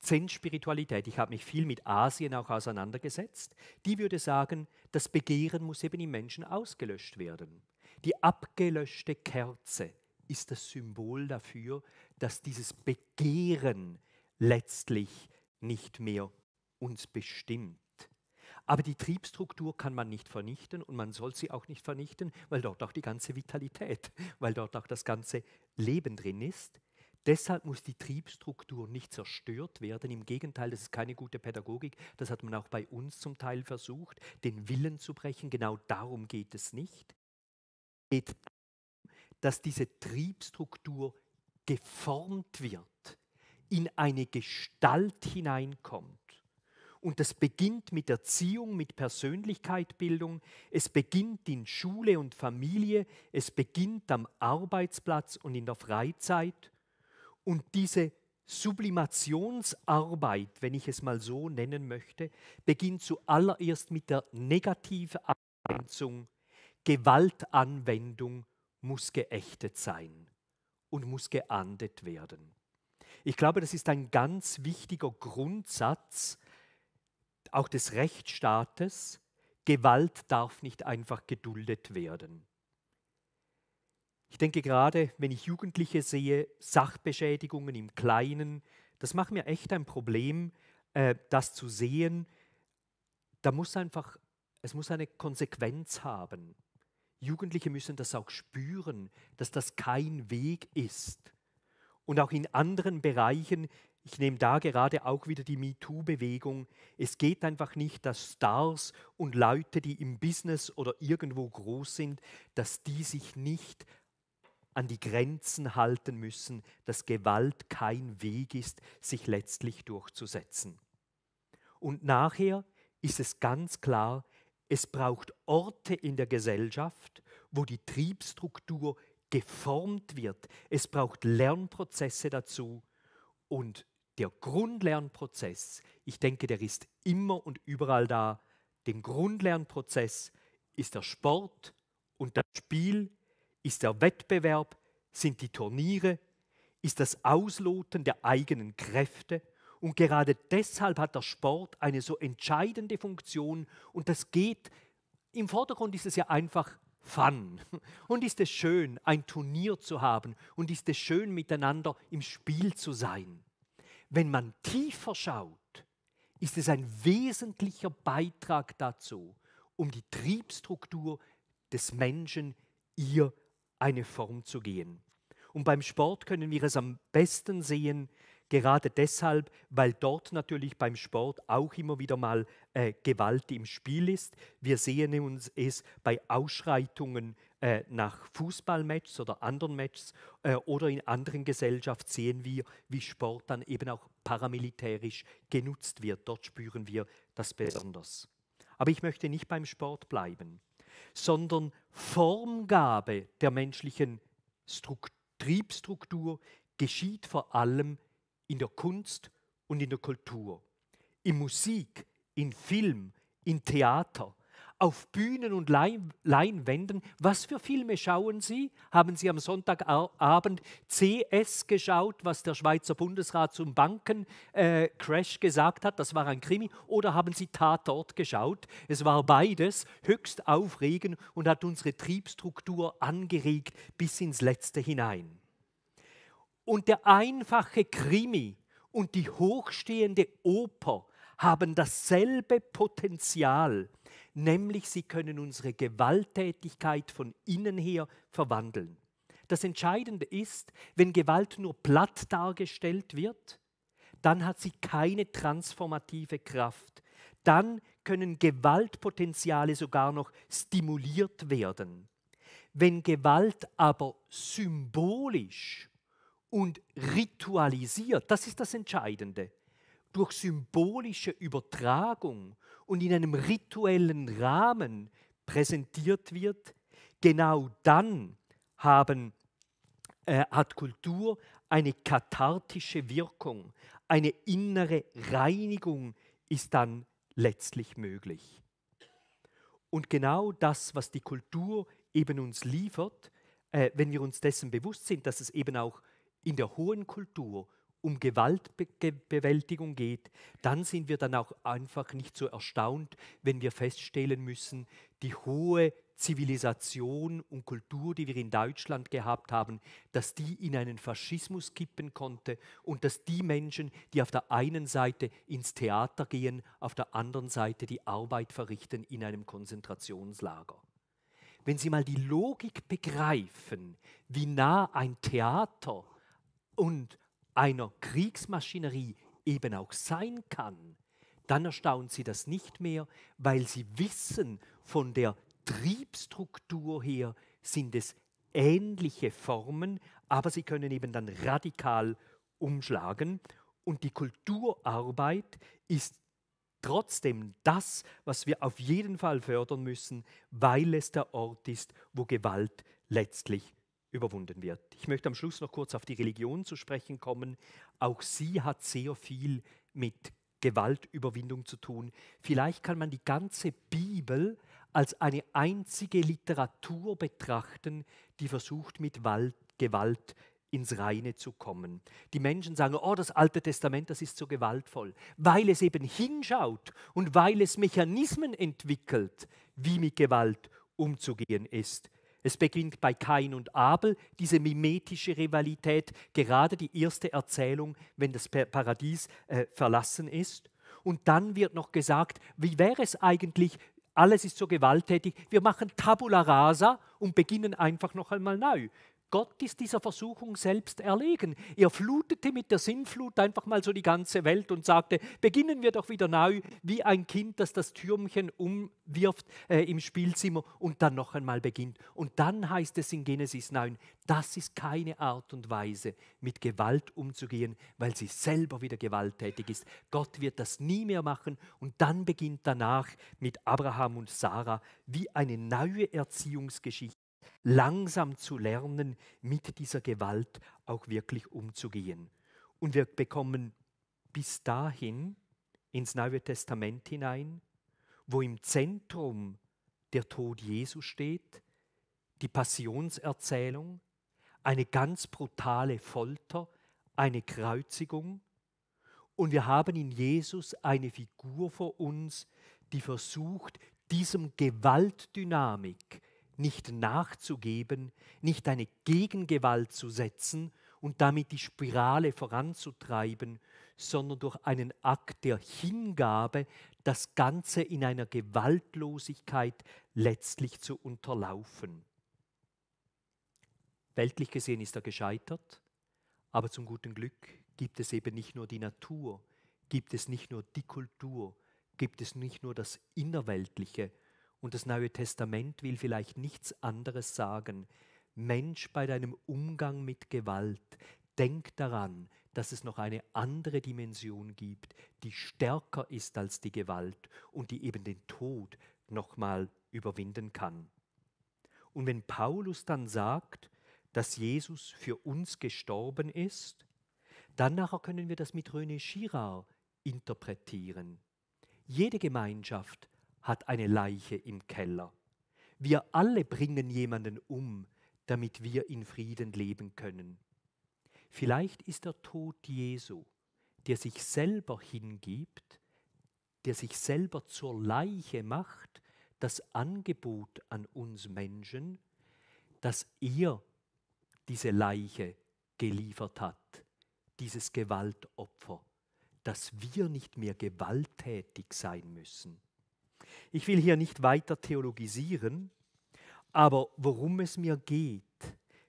Zen-Spiritualität, ich habe mich viel mit Asien auch auseinandergesetzt, die würde sagen, das Begehren muss eben im Menschen ausgelöscht werden. Die abgelöschte Kerze ist das Symbol dafür, dass dieses Begehren letztlich nicht mehr uns bestimmt. Aber die Triebstruktur kann man nicht vernichten und man soll sie auch nicht vernichten, weil dort auch die ganze Vitalität, weil dort auch das ganze Leben drin ist. Deshalb muss die Triebstruktur nicht zerstört werden. Im Gegenteil, das ist keine gute Pädagogik. Das hat man auch bei uns zum Teil versucht, den Willen zu brechen. Genau darum geht es nicht. Es geht darum, dass diese Triebstruktur geformt wird, in eine Gestalt hineinkommt und das beginnt mit Erziehung, mit Persönlichkeitsbildung. Es beginnt in Schule und Familie. Es beginnt am Arbeitsplatz und in der Freizeit. Und diese Sublimationsarbeit, wenn ich es mal so nennen möchte, beginnt zuallererst mit der negativen Abgrenzung. Gewaltanwendung muss geächtet sein und muss geahndet werden. Ich glaube, das ist ein ganz wichtiger Grundsatz, auch des Rechtsstaates, Gewalt darf nicht einfach geduldet werden. Ich denke gerade, wenn ich Jugendliche sehe, Sachbeschädigungen im Kleinen, das macht mir echt ein Problem, äh, das zu sehen. Da muss einfach, es muss eine Konsequenz haben. Jugendliche müssen das auch spüren, dass das kein Weg ist. Und auch in anderen Bereichen ich nehme da gerade auch wieder die MeToo-Bewegung. Es geht einfach nicht, dass Stars und Leute, die im Business oder irgendwo groß sind, dass die sich nicht an die Grenzen halten müssen, dass Gewalt kein Weg ist, sich letztlich durchzusetzen. Und nachher ist es ganz klar, es braucht Orte in der Gesellschaft, wo die Triebstruktur geformt wird. Es braucht Lernprozesse dazu. Und der Grundlernprozess, ich denke, der ist immer und überall da. Dem Grundlernprozess ist der Sport und das Spiel, ist der Wettbewerb, sind die Turniere, ist das Ausloten der eigenen Kräfte. Und gerade deshalb hat der Sport eine so entscheidende Funktion und das geht, im Vordergrund ist es ja einfach Fun. Und ist es schön, ein Turnier zu haben und ist es schön, miteinander im Spiel zu sein. Wenn man tiefer schaut, ist es ein wesentlicher Beitrag dazu, um die Triebstruktur des Menschen ihr eine Form zu geben. Und beim Sport können wir es am besten sehen, gerade deshalb, weil dort natürlich beim Sport auch immer wieder mal äh, Gewalt im Spiel ist. Wir sehen uns es bei Ausschreitungen äh, nach Fußballmatches oder anderen Matches äh, oder in anderen Gesellschaften sehen wir, wie Sport dann eben auch paramilitärisch genutzt wird. Dort spüren wir das besonders. Aber ich möchte nicht beim Sport bleiben, sondern Formgabe der menschlichen Struk Triebstruktur geschieht vor allem in der Kunst und in der Kultur, in Musik, in Film, in Theater, auf Bühnen und Lein Leinwänden. Was für Filme schauen Sie? Haben Sie am Sonntagabend CS geschaut, was der Schweizer Bundesrat zum Bankencrash äh, gesagt hat? Das war ein Krimi. Oder haben Sie Tatort geschaut? Es war beides höchst aufregend und hat unsere Triebstruktur angeregt bis ins Letzte hinein. Und der einfache Krimi und die hochstehende Oper haben dasselbe Potenzial, nämlich sie können unsere Gewalttätigkeit von innen her verwandeln. Das Entscheidende ist, wenn Gewalt nur platt dargestellt wird, dann hat sie keine transformative Kraft. Dann können Gewaltpotenziale sogar noch stimuliert werden. Wenn Gewalt aber symbolisch und ritualisiert, das ist das Entscheidende, durch symbolische Übertragung und in einem rituellen Rahmen präsentiert wird, genau dann haben, äh, hat Kultur eine kathartische Wirkung, eine innere Reinigung ist dann letztlich möglich. Und genau das, was die Kultur eben uns liefert, äh, wenn wir uns dessen bewusst sind, dass es eben auch in der hohen Kultur um Gewaltbewältigung geht, dann sind wir dann auch einfach nicht so erstaunt, wenn wir feststellen müssen, die hohe Zivilisation und Kultur, die wir in Deutschland gehabt haben, dass die in einen Faschismus kippen konnte und dass die Menschen, die auf der einen Seite ins Theater gehen, auf der anderen Seite die Arbeit verrichten in einem Konzentrationslager. Wenn Sie mal die Logik begreifen, wie nah ein Theater und einer Kriegsmaschinerie eben auch sein kann, dann erstaunt sie das nicht mehr, weil sie wissen, von der Triebstruktur her sind es ähnliche Formen, aber sie können eben dann radikal umschlagen und die Kulturarbeit ist trotzdem das, was wir auf jeden Fall fördern müssen, weil es der Ort ist, wo Gewalt letztlich überwunden wird. Ich möchte am Schluss noch kurz auf die Religion zu sprechen kommen. Auch sie hat sehr viel mit Gewaltüberwindung zu tun. Vielleicht kann man die ganze Bibel als eine einzige Literatur betrachten, die versucht, mit Gewalt ins Reine zu kommen. Die Menschen sagen, oh, das Alte Testament, das ist so gewaltvoll, weil es eben hinschaut und weil es Mechanismen entwickelt, wie mit Gewalt umzugehen ist. Es beginnt bei Kain und Abel, diese mimetische Rivalität, gerade die erste Erzählung, wenn das Paradies äh, verlassen ist. Und dann wird noch gesagt, wie wäre es eigentlich, alles ist so gewalttätig, wir machen Tabula rasa und beginnen einfach noch einmal neu. Gott ist dieser Versuchung selbst erlegen. Er flutete mit der Sinnflut einfach mal so die ganze Welt und sagte, beginnen wir doch wieder neu, wie ein Kind, das das Türmchen umwirft äh, im Spielzimmer und dann noch einmal beginnt. Und dann heißt es in Genesis 9, das ist keine Art und Weise, mit Gewalt umzugehen, weil sie selber wieder gewalttätig ist. Gott wird das nie mehr machen und dann beginnt danach mit Abraham und Sarah wie eine neue Erziehungsgeschichte langsam zu lernen, mit dieser Gewalt auch wirklich umzugehen. Und wir bekommen bis dahin ins Neue Testament hinein, wo im Zentrum der Tod Jesu steht, die Passionserzählung, eine ganz brutale Folter, eine Kreuzigung. Und wir haben in Jesus eine Figur vor uns, die versucht, diesem Gewaltdynamik, nicht nachzugeben, nicht eine Gegengewalt zu setzen und damit die Spirale voranzutreiben, sondern durch einen Akt der Hingabe das Ganze in einer Gewaltlosigkeit letztlich zu unterlaufen. Weltlich gesehen ist er gescheitert, aber zum guten Glück gibt es eben nicht nur die Natur, gibt es nicht nur die Kultur, gibt es nicht nur das Innerweltliche, und das Neue Testament will vielleicht nichts anderes sagen. Mensch, bei deinem Umgang mit Gewalt, denk daran, dass es noch eine andere Dimension gibt, die stärker ist als die Gewalt und die eben den Tod nochmal überwinden kann. Und wenn Paulus dann sagt, dass Jesus für uns gestorben ist, dann nachher können wir das mit René Girard interpretieren. Jede Gemeinschaft hat eine Leiche im Keller. Wir alle bringen jemanden um, damit wir in Frieden leben können. Vielleicht ist der Tod Jesu, der sich selber hingibt, der sich selber zur Leiche macht, das Angebot an uns Menschen, dass er diese Leiche geliefert hat, dieses Gewaltopfer, dass wir nicht mehr gewalttätig sein müssen. Ich will hier nicht weiter theologisieren, aber worum es mir geht,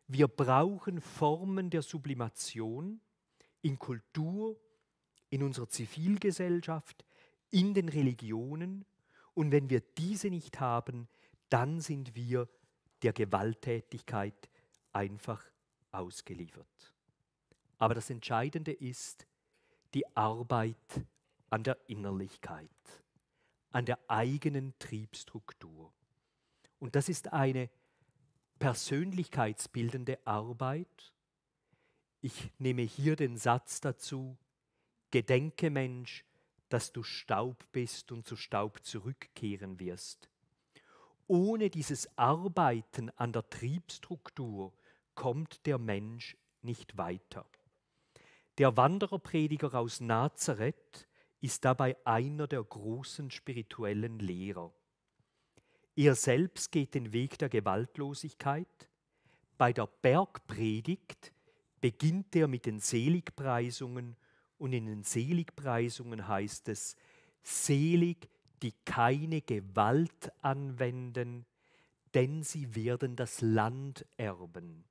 wir brauchen Formen der Sublimation in Kultur, in unserer Zivilgesellschaft, in den Religionen und wenn wir diese nicht haben, dann sind wir der Gewalttätigkeit einfach ausgeliefert. Aber das Entscheidende ist die Arbeit an der Innerlichkeit an der eigenen Triebstruktur. Und das ist eine persönlichkeitsbildende Arbeit. Ich nehme hier den Satz dazu, Gedenke Mensch, dass du Staub bist und zu Staub zurückkehren wirst. Ohne dieses Arbeiten an der Triebstruktur kommt der Mensch nicht weiter. Der Wandererprediger aus Nazareth ist dabei einer der großen spirituellen Lehrer. Er selbst geht den Weg der Gewaltlosigkeit. Bei der Bergpredigt beginnt er mit den Seligpreisungen und in den Seligpreisungen heißt es, selig, die keine Gewalt anwenden, denn sie werden das Land erben.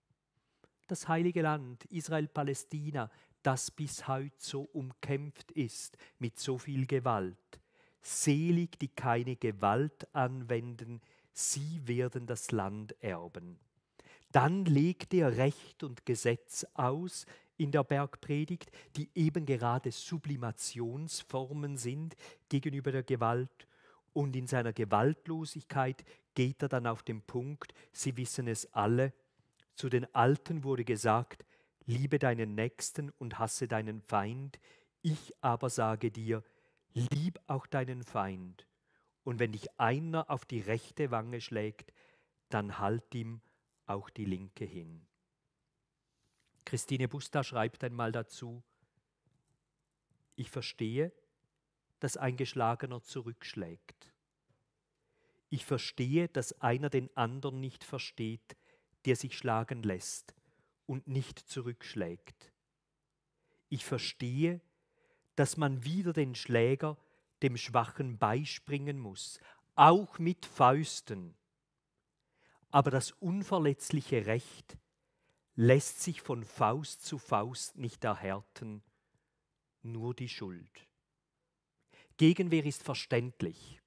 Das heilige Land, Israel, Palästina, das bis heute so umkämpft ist mit so viel Gewalt. Selig, die keine Gewalt anwenden, sie werden das Land erben. Dann legt er Recht und Gesetz aus in der Bergpredigt, die eben gerade Sublimationsformen sind gegenüber der Gewalt. Und in seiner Gewaltlosigkeit geht er dann auf den Punkt, Sie wissen es alle, zu den Alten wurde gesagt, liebe deinen Nächsten und hasse deinen Feind, ich aber sage dir, lieb auch deinen Feind, und wenn dich einer auf die rechte Wange schlägt, dann halt ihm auch die linke hin. Christine Busta schreibt einmal dazu, ich verstehe, dass ein Geschlagener zurückschlägt. Ich verstehe, dass einer den anderen nicht versteht, der sich schlagen lässt und nicht zurückschlägt. Ich verstehe, dass man wieder den Schläger dem Schwachen beispringen muss, auch mit Fäusten. Aber das unverletzliche Recht lässt sich von Faust zu Faust nicht erhärten, nur die Schuld. Gegenwehr ist verständlich.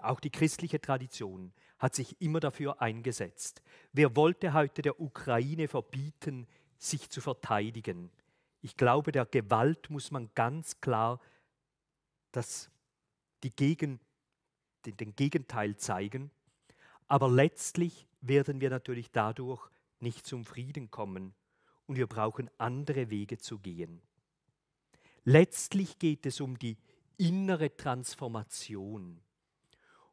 Auch die christliche Tradition hat sich immer dafür eingesetzt. Wer wollte heute der Ukraine verbieten, sich zu verteidigen? Ich glaube, der Gewalt muss man ganz klar das, die Gegen, den, den Gegenteil zeigen. Aber letztlich werden wir natürlich dadurch nicht zum Frieden kommen und wir brauchen andere Wege zu gehen. Letztlich geht es um die innere Transformation.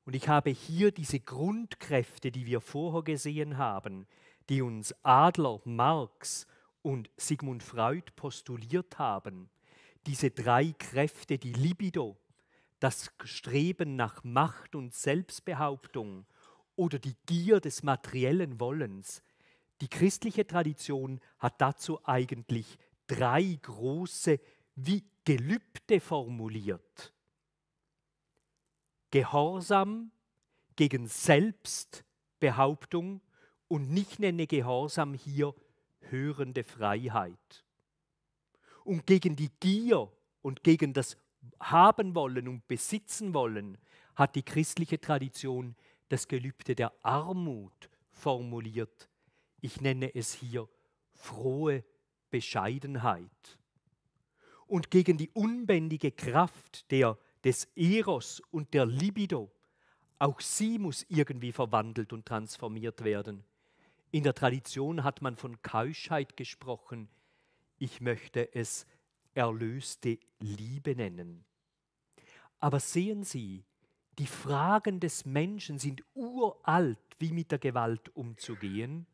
Und ich habe hier diese Grundkräfte, die wir vorher gesehen haben, die uns Adler, Marx und Sigmund Freud postuliert haben, diese drei Kräfte, die Libido, das Streben nach Macht und Selbstbehauptung oder die Gier des materiellen Wollens. Die christliche Tradition hat dazu eigentlich drei große wie Gelübde formuliert. Gehorsam gegen Selbstbehauptung und nicht nenne Gehorsam hier hörende Freiheit. Und gegen die Gier und gegen das Haben wollen und Besitzen wollen hat die christliche Tradition das Gelübde der Armut formuliert. Ich nenne es hier frohe Bescheidenheit. Und gegen die unbändige Kraft der des Eros und der Libido, auch sie muss irgendwie verwandelt und transformiert werden. In der Tradition hat man von Keuschheit gesprochen. Ich möchte es erlöste Liebe nennen. Aber sehen Sie, die Fragen des Menschen sind uralt, wie mit der Gewalt umzugehen.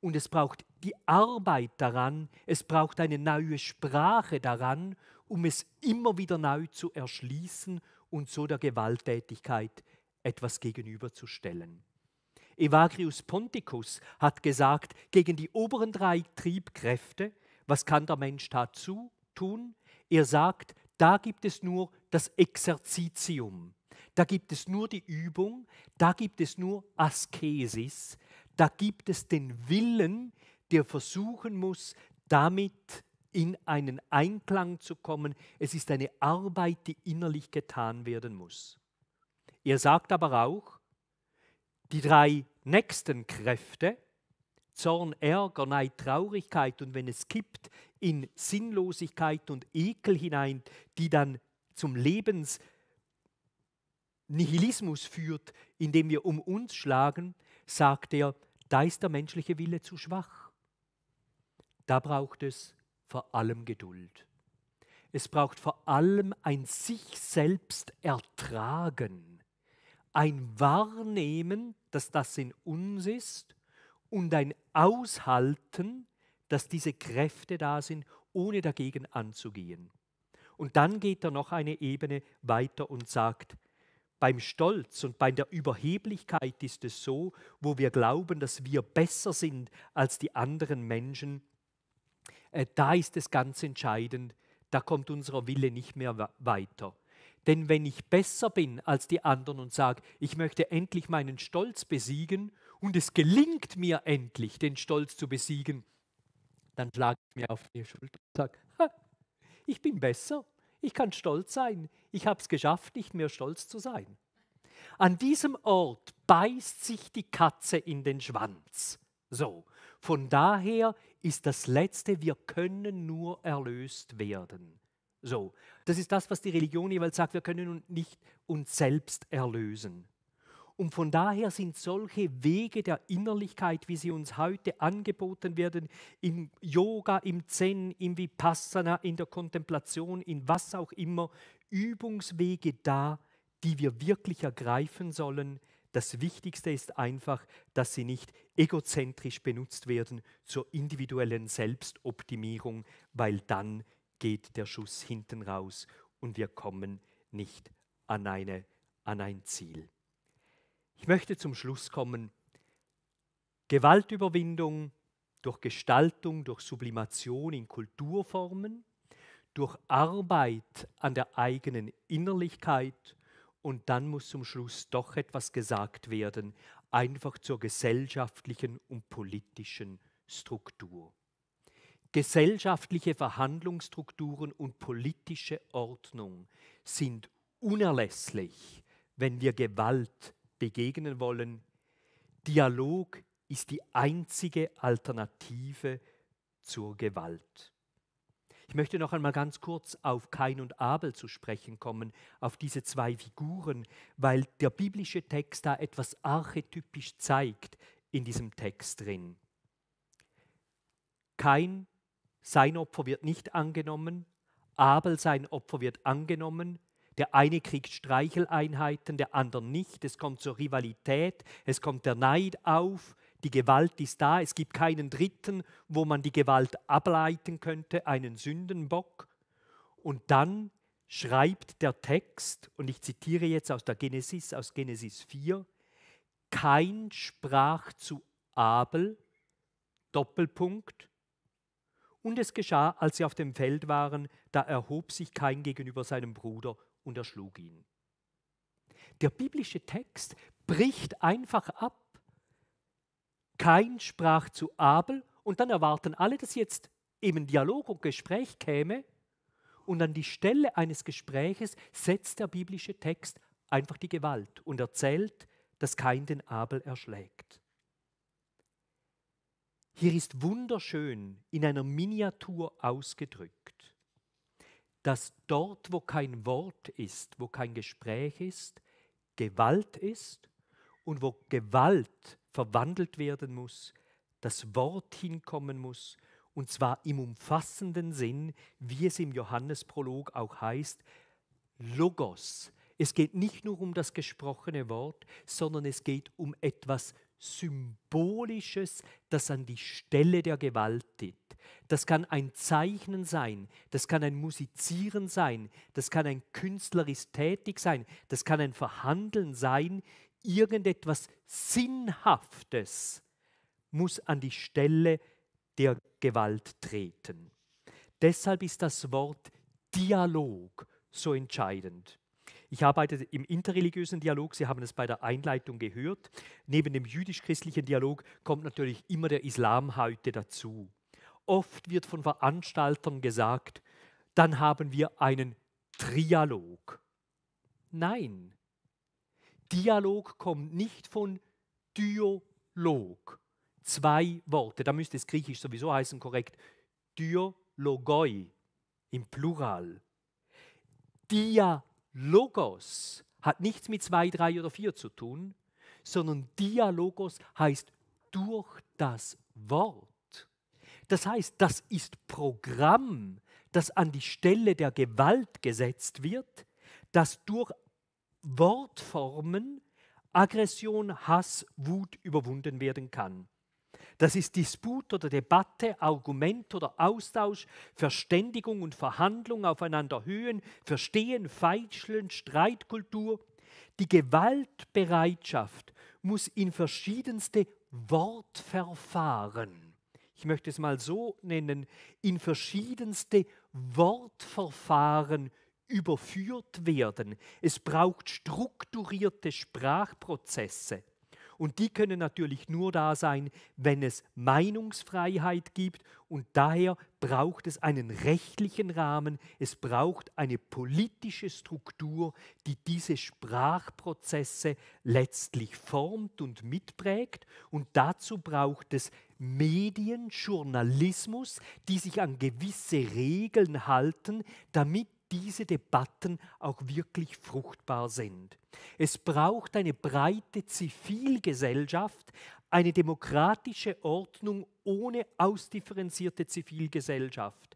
Und es braucht die Arbeit daran, es braucht eine neue Sprache daran um es immer wieder neu zu erschließen und so der Gewalttätigkeit etwas gegenüberzustellen. Evagrius Ponticus hat gesagt, gegen die oberen drei Triebkräfte, was kann der Mensch dazu tun? Er sagt, da gibt es nur das Exerzitium, da gibt es nur die Übung, da gibt es nur Askesis, da gibt es den Willen, der versuchen muss, damit zu in einen Einklang zu kommen. Es ist eine Arbeit, die innerlich getan werden muss. Er sagt aber auch, die drei nächsten Kräfte, Zorn, Ärger, Neid, Traurigkeit und wenn es kippt, in Sinnlosigkeit und Ekel hinein, die dann zum Lebensnihilismus führt, indem wir um uns schlagen, sagt er, da ist der menschliche Wille zu schwach. Da braucht es vor allem Geduld. Es braucht vor allem ein sich selbst ertragen, ein Wahrnehmen, dass das in uns ist und ein Aushalten, dass diese Kräfte da sind, ohne dagegen anzugehen. Und dann geht er noch eine Ebene weiter und sagt, beim Stolz und bei der Überheblichkeit ist es so, wo wir glauben, dass wir besser sind als die anderen Menschen, äh, da ist es ganz entscheidend, da kommt unser Wille nicht mehr weiter. Denn wenn ich besser bin als die anderen und sage, ich möchte endlich meinen Stolz besiegen und es gelingt mir endlich, den Stolz zu besiegen, dann schlage ich mir auf die Schulter und sage, ich bin besser, ich kann stolz sein, ich habe es geschafft, nicht mehr stolz zu sein. An diesem Ort beißt sich die Katze in den Schwanz. So, von daher ist das Letzte, wir können nur erlöst werden. So, das ist das, was die Religion jeweils sagt, wir können nicht uns selbst erlösen. Und von daher sind solche Wege der Innerlichkeit, wie sie uns heute angeboten werden, im Yoga, im Zen, im Vipassana, in der Kontemplation, in was auch immer, Übungswege da, die wir wirklich ergreifen sollen, das Wichtigste ist einfach, dass sie nicht egozentrisch benutzt werden zur individuellen Selbstoptimierung, weil dann geht der Schuss hinten raus und wir kommen nicht an, eine, an ein Ziel. Ich möchte zum Schluss kommen. Gewaltüberwindung durch Gestaltung, durch Sublimation in Kulturformen, durch Arbeit an der eigenen Innerlichkeit und dann muss zum Schluss doch etwas gesagt werden, einfach zur gesellschaftlichen und politischen Struktur. Gesellschaftliche Verhandlungsstrukturen und politische Ordnung sind unerlässlich, wenn wir Gewalt begegnen wollen. Dialog ist die einzige Alternative zur Gewalt. Ich möchte noch einmal ganz kurz auf Kain und Abel zu sprechen kommen, auf diese zwei Figuren, weil der biblische Text da etwas archetypisch zeigt in diesem Text drin. Kain, sein Opfer wird nicht angenommen, Abel, sein Opfer wird angenommen, der eine kriegt Streicheleinheiten, der andere nicht. Es kommt zur Rivalität, es kommt der Neid auf, die Gewalt ist da. Es gibt keinen Dritten, wo man die Gewalt ableiten könnte, einen Sündenbock. Und dann schreibt der Text, und ich zitiere jetzt aus der Genesis, aus Genesis 4, kein sprach zu Abel, Doppelpunkt, und es geschah, als sie auf dem Feld waren, da erhob sich kein gegenüber seinem Bruder und erschlug ihn. Der biblische Text bricht einfach ab Kain sprach zu Abel und dann erwarten alle, dass jetzt eben Dialog und Gespräch käme und an die Stelle eines Gespräches setzt der biblische Text einfach die Gewalt und erzählt, dass Kain den Abel erschlägt. Hier ist wunderschön in einer Miniatur ausgedrückt, dass dort, wo kein Wort ist, wo kein Gespräch ist, Gewalt ist und wo Gewalt verwandelt werden muss, das Wort hinkommen muss, und zwar im umfassenden Sinn, wie es im Johannesprolog auch heißt, Logos. Es geht nicht nur um das gesprochene Wort, sondern es geht um etwas Symbolisches, das an die Stelle der Gewalt tritt. Das kann ein Zeichnen sein, das kann ein Musizieren sein, das kann ein künstlerisch tätig sein, das kann ein Verhandeln sein, irgendetwas Sinnhaftes muss an die Stelle der Gewalt treten. Deshalb ist das Wort Dialog so entscheidend. Ich arbeite im interreligiösen Dialog, Sie haben es bei der Einleitung gehört. Neben dem jüdisch-christlichen Dialog kommt natürlich immer der Islam heute dazu. Oft wird von Veranstaltern gesagt, dann haben wir einen Trialog. Nein, Dialog kommt nicht von Dialog. Zwei Worte, da müsste es griechisch sowieso heißen korrekt. Dialogoi im Plural. Dialogos hat nichts mit zwei, drei oder vier zu tun, sondern Dialogos heißt durch das Wort. Das heißt, das ist Programm, das an die Stelle der Gewalt gesetzt wird, das durch Wortformen Aggression, Hass, Wut überwunden werden kann. Das ist Disput oder Debatte, Argument oder Austausch, Verständigung und Verhandlung aufeinander höhen, Verstehen, Feitscheln, Streitkultur. Die Gewaltbereitschaft muss in verschiedenste Wortverfahren, ich möchte es mal so nennen, in verschiedenste Wortverfahren überführt werden. Es braucht strukturierte Sprachprozesse. Und die können natürlich nur da sein, wenn es Meinungsfreiheit gibt. Und daher braucht es einen rechtlichen Rahmen, es braucht eine politische Struktur, die diese Sprachprozesse letztlich formt und mitprägt. Und dazu braucht es Medien, Journalismus, die sich an gewisse Regeln halten, damit diese Debatten auch wirklich fruchtbar sind. Es braucht eine breite Zivilgesellschaft, eine demokratische Ordnung ohne ausdifferenzierte Zivilgesellschaft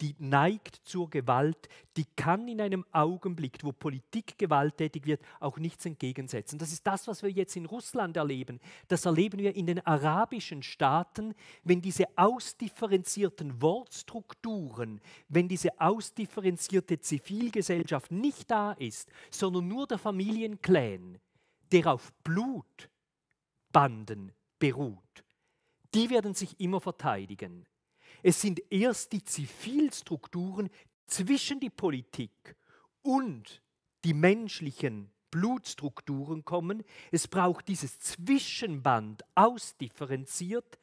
die neigt zur Gewalt, die kann in einem Augenblick, wo Politik gewalttätig wird, auch nichts entgegensetzen. Das ist das, was wir jetzt in Russland erleben. Das erleben wir in den arabischen Staaten, wenn diese ausdifferenzierten Wortstrukturen, wenn diese ausdifferenzierte Zivilgesellschaft nicht da ist, sondern nur der Familienclan, der auf Blutbanden beruht. Die werden sich immer verteidigen. Es sind erst die Zivilstrukturen zwischen die Politik und die menschlichen Blutstrukturen kommen. Es braucht dieses Zwischenband ausdifferenziert,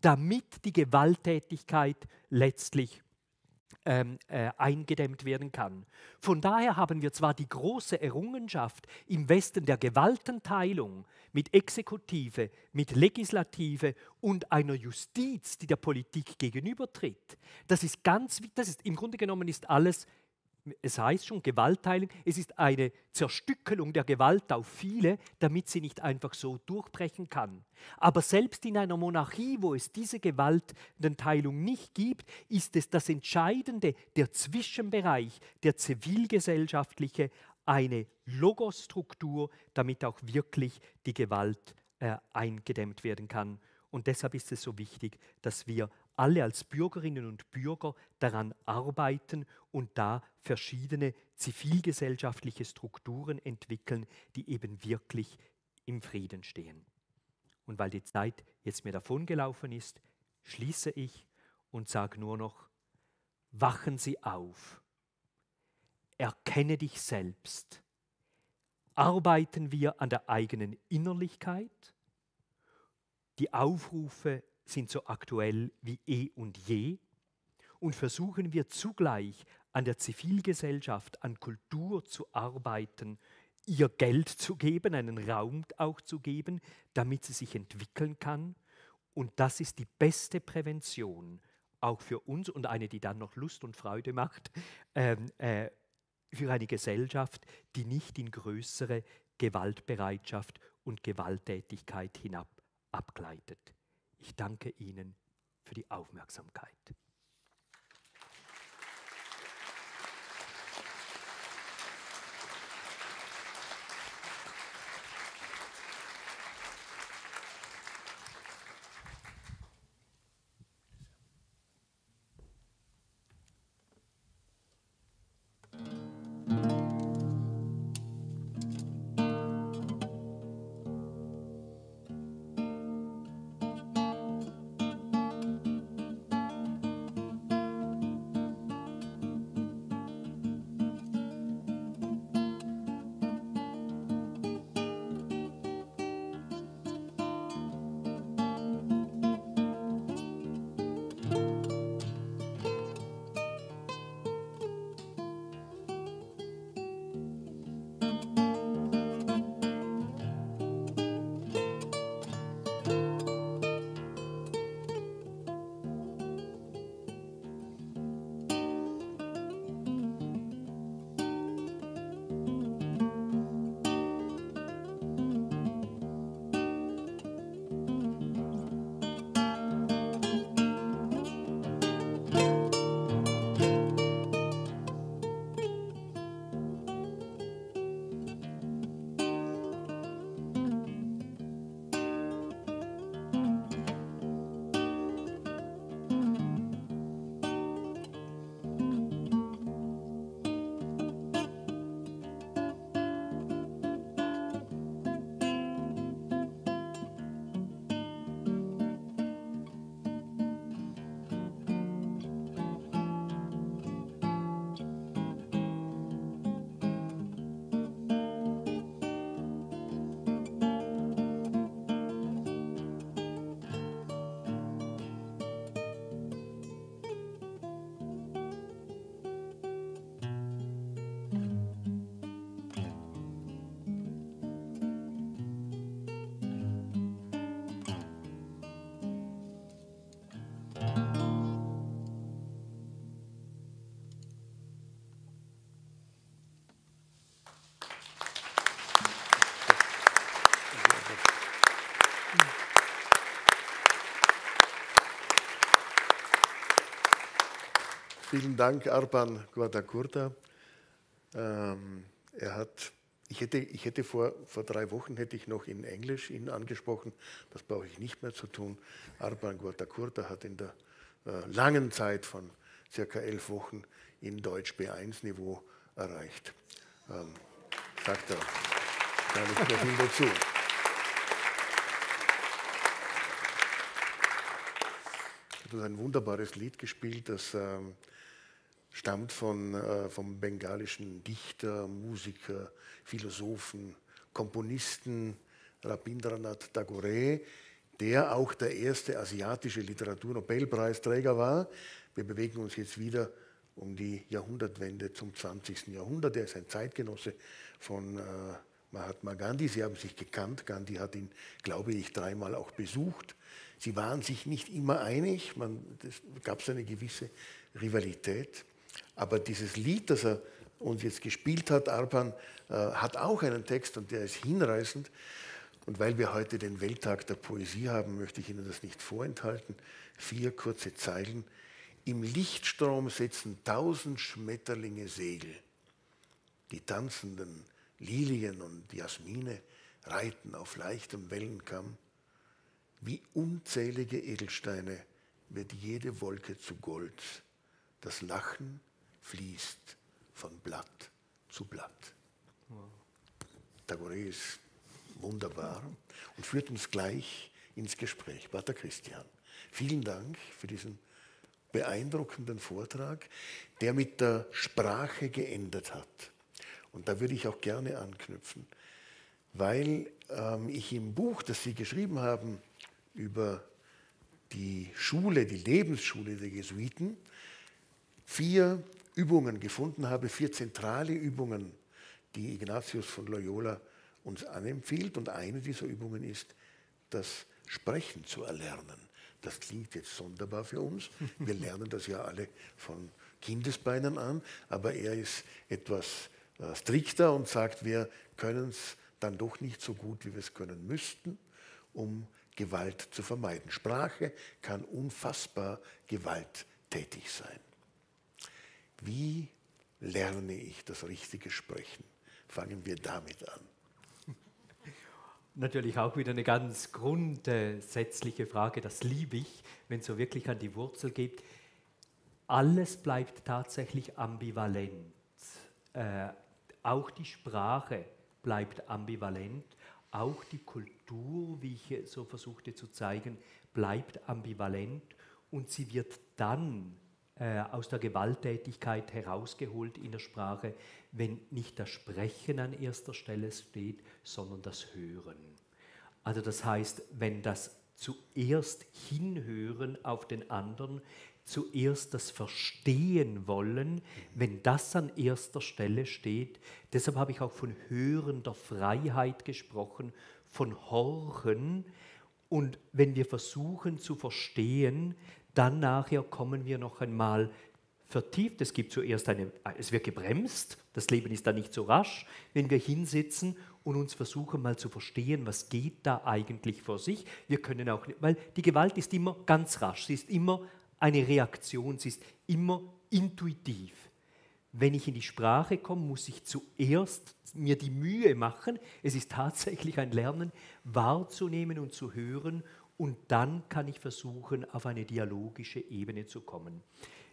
damit die Gewalttätigkeit letztlich ähm, äh, eingedämmt werden kann. Von daher haben wir zwar die große Errungenschaft im Westen der Gewaltenteilung mit Exekutive, mit Legislative und einer Justiz, die der Politik gegenübertritt. Das ist ganz, das ist im Grunde genommen ist alles es heißt schon Gewaltteilung, es ist eine Zerstückelung der Gewalt auf viele, damit sie nicht einfach so durchbrechen kann. Aber selbst in einer Monarchie, wo es diese Gewaltenteilung nicht gibt, ist es das Entscheidende, der Zwischenbereich, der zivilgesellschaftliche, eine Logostruktur, damit auch wirklich die Gewalt äh, eingedämmt werden kann. Und deshalb ist es so wichtig, dass wir alle als Bürgerinnen und Bürger daran arbeiten und da verschiedene zivilgesellschaftliche Strukturen entwickeln, die eben wirklich im Frieden stehen. Und weil die Zeit jetzt mir davongelaufen ist, schließe ich und sage nur noch, wachen Sie auf, erkenne dich selbst, arbeiten wir an der eigenen Innerlichkeit, die Aufrufe sind so aktuell wie eh und je und versuchen wir zugleich an der Zivilgesellschaft, an Kultur zu arbeiten, ihr Geld zu geben, einen Raum auch zu geben, damit sie sich entwickeln kann. Und das ist die beste Prävention, auch für uns und eine, die dann noch Lust und Freude macht, ähm, äh, für eine Gesellschaft, die nicht in größere Gewaltbereitschaft und Gewalttätigkeit hinab abgleitet. Ich danke Ihnen für die Aufmerksamkeit. Vielen Dank, Arban Guadacurta. Ähm, er hat, ich hätte, ich hätte vor, vor drei Wochen hätte ich noch in Englisch ihn angesprochen. Das brauche ich nicht mehr zu tun. Arban Guadacurta hat in der äh, langen Zeit von circa elf Wochen in Deutsch B1-Niveau erreicht. Ähm, sagt er. Gar nicht mehr viel dazu. hat ein wunderbares Lied gespielt, das ähm, stammt von, äh, vom bengalischen Dichter, Musiker, Philosophen, Komponisten Rabindranath Tagore, der auch der erste asiatische Literaturnobelpreisträger war. Wir bewegen uns jetzt wieder um die Jahrhundertwende zum 20. Jahrhundert. Er ist ein Zeitgenosse von äh, Mahatma Gandhi. Sie haben sich gekannt. Gandhi hat ihn, glaube ich, dreimal auch besucht. Sie waren sich nicht immer einig. Man, es gab eine gewisse Rivalität. Aber dieses Lied, das er uns jetzt gespielt hat, Arpan, äh, hat auch einen Text und der ist hinreißend. Und weil wir heute den Welttag der Poesie haben, möchte ich Ihnen das nicht vorenthalten. Vier kurze Zeilen. Im Lichtstrom setzen tausend Schmetterlinge Segel. Die tanzenden Lilien und Jasmine reiten auf leichtem Wellenkamm. Wie unzählige Edelsteine wird jede Wolke zu Gold das Lachen fließt von Blatt zu Blatt. Tagore ist wunderbar und führt uns gleich ins Gespräch. Pater Christian, vielen Dank für diesen beeindruckenden Vortrag, der mit der Sprache geändert hat. Und da würde ich auch gerne anknüpfen, weil ähm, ich im Buch, das Sie geschrieben haben über die Schule, die Lebensschule der Jesuiten, vier Übungen gefunden habe, vier zentrale Übungen, die Ignatius von Loyola uns anempfiehlt. Und eine dieser Übungen ist, das Sprechen zu erlernen. Das klingt jetzt sonderbar für uns. Wir lernen das ja alle von Kindesbeinen an, aber er ist etwas äh, strikter und sagt, wir können es dann doch nicht so gut, wie wir es können müssten, um Gewalt zu vermeiden. Sprache kann unfassbar gewalttätig sein. Wie lerne ich das richtige Sprechen? Fangen wir damit an. Natürlich auch wieder eine ganz grundsätzliche Frage, das liebe ich, wenn es so wirklich an die Wurzel geht. Alles bleibt tatsächlich ambivalent. Äh, auch die Sprache bleibt ambivalent, auch die Kultur, wie ich so versuchte zu zeigen, bleibt ambivalent und sie wird dann äh, aus der Gewalttätigkeit herausgeholt in der Sprache, wenn nicht das Sprechen an erster Stelle steht, sondern das Hören. Also das heißt, wenn das zuerst hinhören auf den anderen, zuerst das Verstehen wollen, wenn das an erster Stelle steht. Deshalb habe ich auch von hörender Freiheit gesprochen, von Horchen. Und wenn wir versuchen zu verstehen, dann nachher kommen wir noch einmal vertieft. Es gibt zuerst eine, es wird gebremst, das Leben ist dann nicht so rasch, wenn wir hinsitzen und uns versuchen mal zu verstehen, was geht da eigentlich vor sich. Wir können auch, weil die Gewalt ist immer ganz rasch, sie ist immer eine Reaktion, sie ist immer intuitiv. Wenn ich in die Sprache komme, muss ich zuerst mir die Mühe machen, es ist tatsächlich ein Lernen, wahrzunehmen und zu hören und dann kann ich versuchen, auf eine dialogische Ebene zu kommen.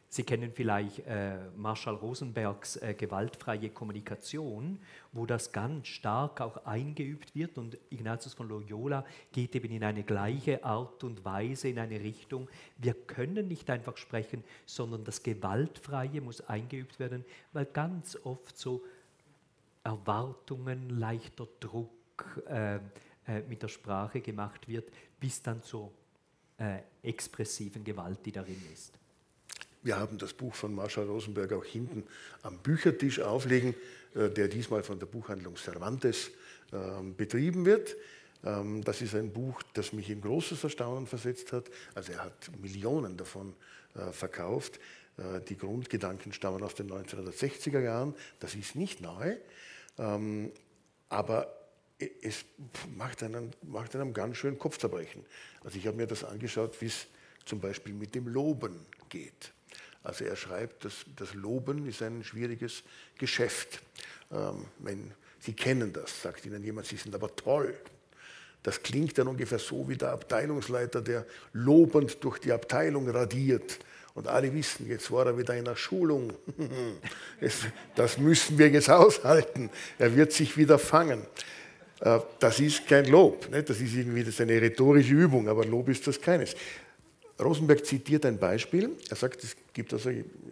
Sie kennen vielleicht äh, Marshall Rosenbergs äh, gewaltfreie Kommunikation, wo das ganz stark auch eingeübt wird. Und Ignatius von Loyola geht eben in eine gleiche Art und Weise, in eine Richtung. Wir können nicht einfach sprechen, sondern das Gewaltfreie muss eingeübt werden, weil ganz oft so Erwartungen, leichter Druck äh, äh mit der Sprache gemacht wird, bis dann zur äh, expressiven Gewalt, die darin ist. Wir haben das Buch von Marsha Rosenberg auch hinten am Büchertisch auflegen, äh, der diesmal von der Buchhandlung Cervantes äh, betrieben wird. Ähm, das ist ein Buch, das mich in großes Erstaunen versetzt hat. Also er hat Millionen davon äh, verkauft. Äh, die Grundgedanken stammen aus den 1960er Jahren. Das ist nicht neu. Ähm, aber es macht einem, macht einem ganz schön Kopfzerbrechen. Also ich habe mir das angeschaut, wie es zum Beispiel mit dem Loben geht. Also er schreibt, dass das Loben ist ein schwieriges Geschäft. Ähm, wenn Sie kennen das, sagt Ihnen jemand, Sie sind aber toll. Das klingt dann ungefähr so wie der Abteilungsleiter, der lobend durch die Abteilung radiert. Und alle wissen, jetzt war er wieder in der Schulung. das müssen wir jetzt aushalten. Er wird sich wieder fangen. Äh, das ist kein Lob, ne? das ist irgendwie eine rhetorische Übung, aber Lob ist das keines. Rosenberg zitiert ein Beispiel. Er sagt, es gibt also,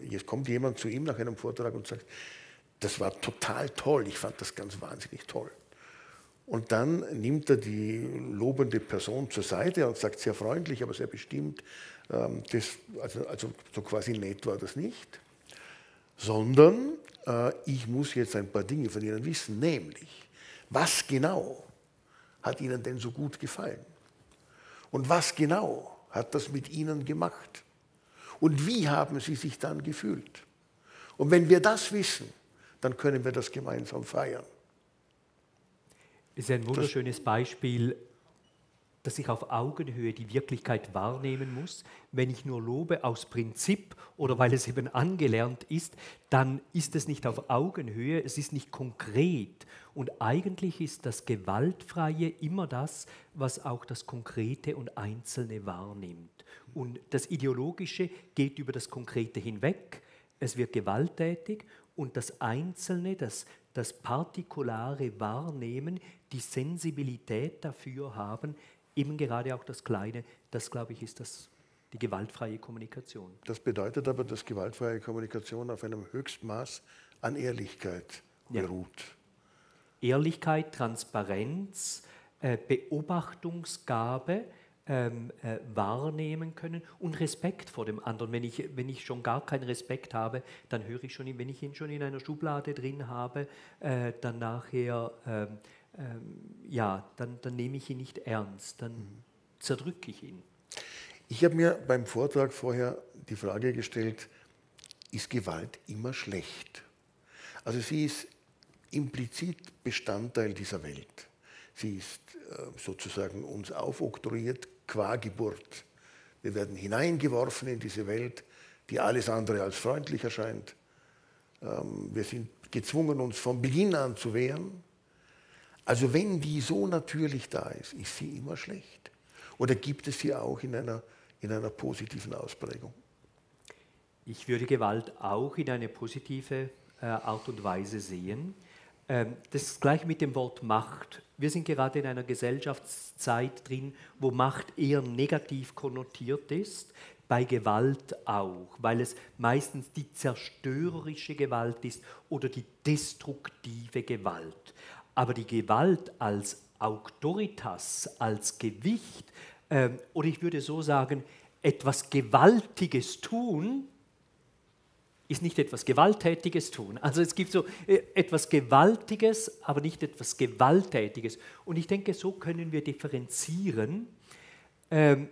jetzt kommt jemand zu ihm nach einem Vortrag und sagt, das war total toll, ich fand das ganz wahnsinnig toll. Und dann nimmt er die lobende Person zur Seite und sagt sehr freundlich, aber sehr bestimmt, ähm, das, also, also so quasi nett war das nicht, sondern äh, ich muss jetzt ein paar Dinge von Ihnen wissen, nämlich, was genau hat ihnen denn so gut gefallen? Und was genau hat das mit ihnen gemacht? Und wie haben sie sich dann gefühlt? Und wenn wir das wissen, dann können wir das gemeinsam feiern. Das ist ein wunderschönes Beispiel dass ich auf Augenhöhe die Wirklichkeit wahrnehmen muss. Wenn ich nur lobe aus Prinzip oder weil es eben angelernt ist, dann ist es nicht auf Augenhöhe, es ist nicht konkret. Und eigentlich ist das Gewaltfreie immer das, was auch das Konkrete und Einzelne wahrnimmt. Und das Ideologische geht über das Konkrete hinweg, es wird gewalttätig und das Einzelne, das das partikulare Wahrnehmen, die Sensibilität dafür haben, eben gerade auch das Kleine, das glaube ich ist das, die gewaltfreie Kommunikation. Das bedeutet aber, dass gewaltfreie Kommunikation auf einem Höchstmaß an Ehrlichkeit beruht. Ja. Ehrlichkeit, Transparenz, äh, Beobachtungsgabe, ähm, äh, wahrnehmen können und Respekt vor dem anderen. Wenn ich, wenn ich schon gar keinen Respekt habe, dann höre ich schon, wenn ich ihn schon in einer Schublade drin habe, äh, dann nachher ähm, ähm, ja, dann, dann nehme ich ihn nicht ernst, dann mhm. zerdrücke ich ihn. Ich habe mir beim Vortrag vorher die Frage gestellt, ist Gewalt immer schlecht? Also sie ist implizit Bestandteil dieser Welt. Sie ist ähm, sozusagen uns aufoktroyiert qua Geburt. Wir werden hineingeworfen in diese Welt, die alles andere als freundlich erscheint. Ähm, wir sind gezwungen, uns von Beginn an zu wehren. Also wenn die so natürlich da ist, ist sie immer schlecht. Oder gibt es sie auch in einer, in einer positiven Ausprägung? Ich würde Gewalt auch in eine positive äh, Art und Weise sehen. Ähm, das ist gleich mit dem Wort Macht. Wir sind gerade in einer Gesellschaftszeit drin, wo Macht eher negativ konnotiert ist, bei Gewalt auch, weil es meistens die zerstörerische Gewalt ist oder die destruktive Gewalt aber die Gewalt als Autoritas, als Gewicht, ähm, oder ich würde so sagen, etwas Gewaltiges tun, ist nicht etwas Gewalttätiges tun. Also es gibt so äh, etwas Gewaltiges, aber nicht etwas Gewalttätiges. Und ich denke, so können wir differenzieren. Ähm,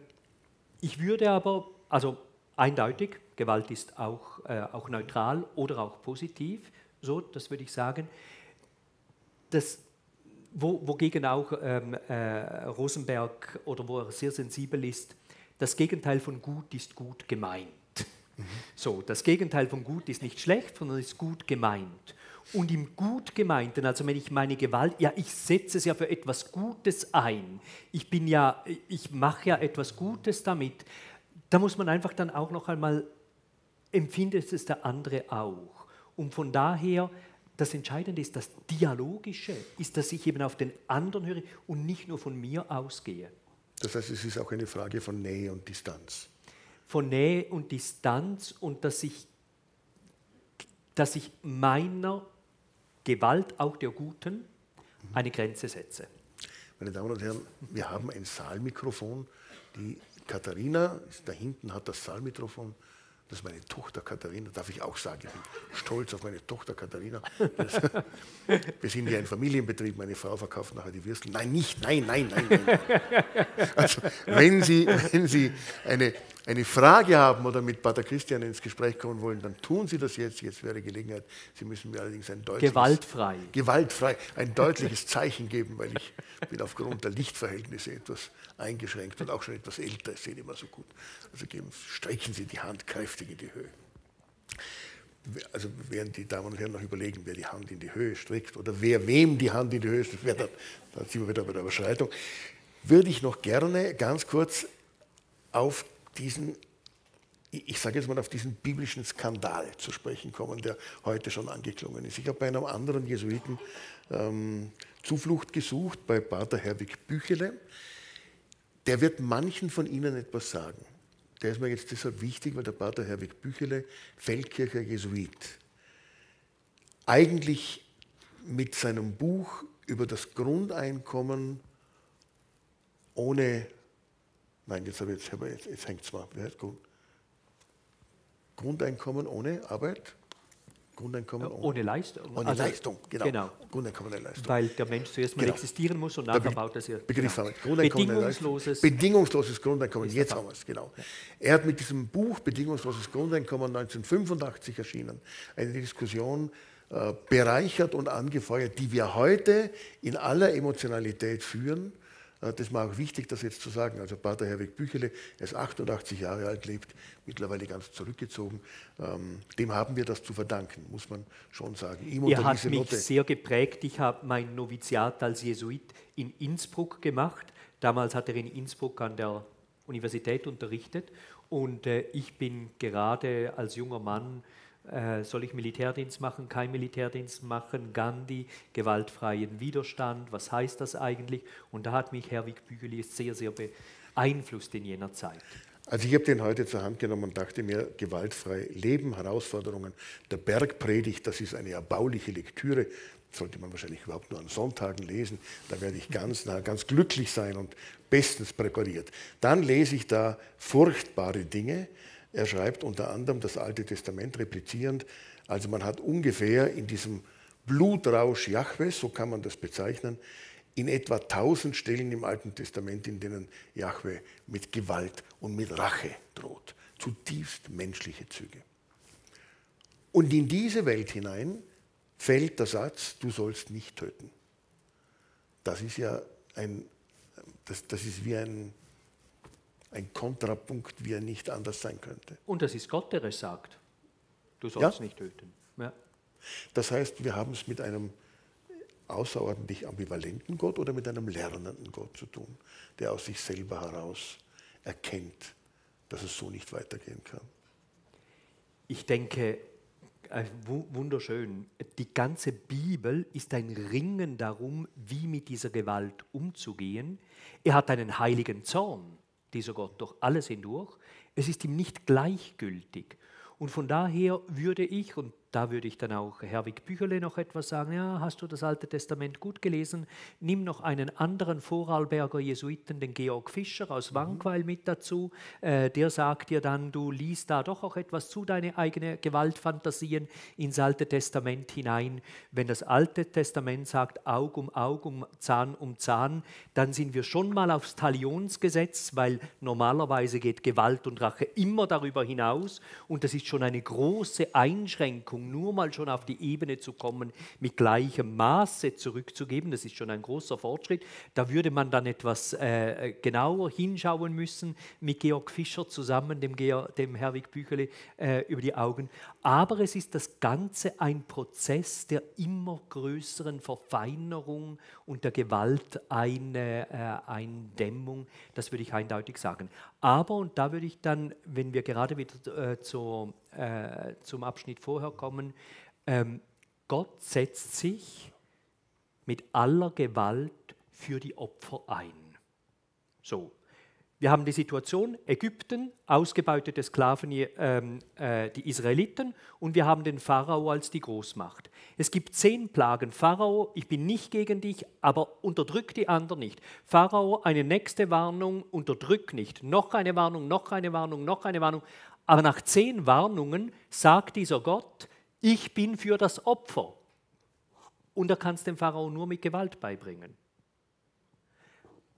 ich würde aber, also eindeutig, Gewalt ist auch, äh, auch neutral oder auch positiv, so, das würde ich sagen das, wo, wogegen auch ähm, äh, Rosenberg oder wo er sehr sensibel ist, das Gegenteil von gut ist gut gemeint. Mhm. So, das Gegenteil von gut ist nicht schlecht, sondern ist gut gemeint. Und im gut gemeinten, also wenn ich meine Gewalt, ja, ich setze es ja für etwas Gutes ein. Ich bin ja, ich mache ja etwas Gutes damit. Da muss man einfach dann auch noch einmal empfindet es der andere auch. Und von daher das Entscheidende ist das Dialogische, ist, dass ich eben auf den anderen höre und nicht nur von mir ausgehe. Das heißt, es ist auch eine Frage von Nähe und Distanz. Von Nähe und Distanz und dass ich, dass ich meiner Gewalt, auch der guten, mhm. eine Grenze setze. Meine Damen und Herren, wir haben ein Saalmikrofon. Die Katharina ist da hinten, hat das Saalmikrofon. Das meine Tochter Katharina, darf ich auch sagen. Ich bin stolz auf meine Tochter Katharina. wir sind ja ein Familienbetrieb, meine Frau verkauft nachher die Würstel. Nein, nicht, nein, nein, nein. nein. Also, wenn Sie, wenn Sie eine eine Frage haben oder mit Pater Christian ins Gespräch kommen wollen, dann tun Sie das jetzt. Jetzt wäre Gelegenheit. Sie müssen mir allerdings ein deutliches gewaltfrei, gewaltfrei ein deutliches Zeichen geben, weil ich bin aufgrund der Lichtverhältnisse etwas eingeschränkt und auch schon etwas älter. Ich sehe immer so gut. Also geben, strecken Sie die Hand kräftig in die Höhe. Also während die Damen und Herren noch überlegen, wer die Hand in die Höhe streckt oder wer wem die Hand in die Höhe streckt, dann, dann sind wir wieder bei der Überschreitung, würde ich noch gerne ganz kurz auf diesen, ich sage jetzt mal, auf diesen biblischen Skandal zu sprechen kommen, der heute schon angeklungen ist. Ich habe bei einem anderen Jesuiten ähm, Zuflucht gesucht, bei Pater Herwig Büchele. Der wird manchen von Ihnen etwas sagen. Der ist mir jetzt deshalb wichtig, weil der Pater Herwig Büchele, Feldkircher Jesuit, eigentlich mit seinem Buch über das Grundeinkommen ohne Nein, jetzt, jetzt, jetzt, jetzt hängt es mal. Wie heißt Grundeinkommen ohne Arbeit? Grundeinkommen ohne, ohne Leistung. Ohne also, Leistung, genau. genau. Grundeinkommen ohne Leistung. Weil der Mensch zuerst mal genau. existieren muss und nachher baut er sich. Begriffsarbeit. Genau. Bedingungsloses, Bedingungsloses Grundeinkommen, jetzt haben wir es, genau. Er hat mit diesem Buch Bedingungsloses Grundeinkommen 1985 erschienen eine Diskussion äh, bereichert und angefeuert, die wir heute in aller Emotionalität führen äh, das war auch wichtig, das jetzt zu sagen. Also Pater Herwig Büchele, er ist 88 Jahre alt, lebt mittlerweile ganz zurückgezogen. Ähm, dem haben wir das zu verdanken, muss man schon sagen. Ihm er hat mich Lotte. sehr geprägt. Ich habe mein Noviziat als Jesuit in Innsbruck gemacht. Damals hat er in Innsbruck an der Universität unterrichtet. Und äh, ich bin gerade als junger Mann äh, soll ich Militärdienst machen, kein Militärdienst machen, Gandhi, gewaltfreien Widerstand, was heißt das eigentlich? Und da hat mich Herwig Bügeli sehr, sehr beeinflusst in jener Zeit. Also ich habe den heute zur Hand genommen und dachte mir, gewaltfrei leben, Herausforderungen der Bergpredigt, das ist eine erbauliche Lektüre, sollte man wahrscheinlich überhaupt nur an Sonntagen lesen, da werde ich ganz, na, ganz glücklich sein und bestens präpariert. Dann lese ich da furchtbare Dinge, er schreibt unter anderem das Alte Testament replizierend. Also man hat ungefähr in diesem Blutrausch Jahwes, so kann man das bezeichnen, in etwa 1000 Stellen im Alten Testament, in denen Jahwe mit Gewalt und mit Rache droht. Zutiefst menschliche Züge. Und in diese Welt hinein fällt der Satz, du sollst nicht töten. Das ist ja ein, das, das ist wie ein ein Kontrapunkt, wie er nicht anders sein könnte. Und das ist Gott, der es sagt. Du sollst ja? nicht töten. Ja. Das heißt, wir haben es mit einem außerordentlich ambivalenten Gott oder mit einem lernenden Gott zu tun, der aus sich selber heraus erkennt, dass es so nicht weitergehen kann. Ich denke, äh, wunderschön, die ganze Bibel ist ein Ringen darum, wie mit dieser Gewalt umzugehen. Er hat einen heiligen Zorn dieser Gott durch alles hindurch. Es ist ihm nicht gleichgültig. Und von daher würde ich, und da würde ich dann auch Herwig Bücherle noch etwas sagen. Ja, hast du das Alte Testament gut gelesen? Nimm noch einen anderen Vorarlberger Jesuiten, den Georg Fischer aus mhm. Wangweil, mit dazu. Äh, der sagt dir dann, du liest da doch auch etwas zu deine eigenen Gewaltfantasien ins Alte Testament hinein. Wenn das Alte Testament sagt, Aug um Aug, um Zahn um Zahn, dann sind wir schon mal aufs Talionsgesetz, weil normalerweise geht Gewalt und Rache immer darüber hinaus. Und das ist schon eine große Einschränkung Verantwortung, nur mal schon auf die Ebene zu kommen, mit gleichem Maße zurückzugeben, das ist schon ein großer Fortschritt. Da würde man dann etwas äh, genauer hinschauen müssen, mit Georg Fischer zusammen, dem, Geor dem Herwig Bücheli, äh, über die Augen. Aber es ist das Ganze ein Prozess der immer größeren Verfeinerung und der Gewalteindämmung, äh, das würde ich eindeutig sagen. Aber, und da würde ich dann, wenn wir gerade wieder äh, zu, äh, zum Abschnitt vorher kommen, ähm, Gott setzt sich mit aller Gewalt für die Opfer ein. So, wir haben die Situation Ägypten, ausgebeutete Sklaven, ähm, äh, die Israeliten, und wir haben den Pharao als die Großmacht. Es gibt zehn Plagen. Pharao, ich bin nicht gegen dich, aber unterdrück die anderen nicht. Pharao, eine nächste Warnung, unterdrück nicht. Noch eine Warnung, noch eine Warnung, noch eine Warnung. Aber nach zehn Warnungen sagt dieser Gott, ich bin für das Opfer. Und er kann es dem Pharao nur mit Gewalt beibringen.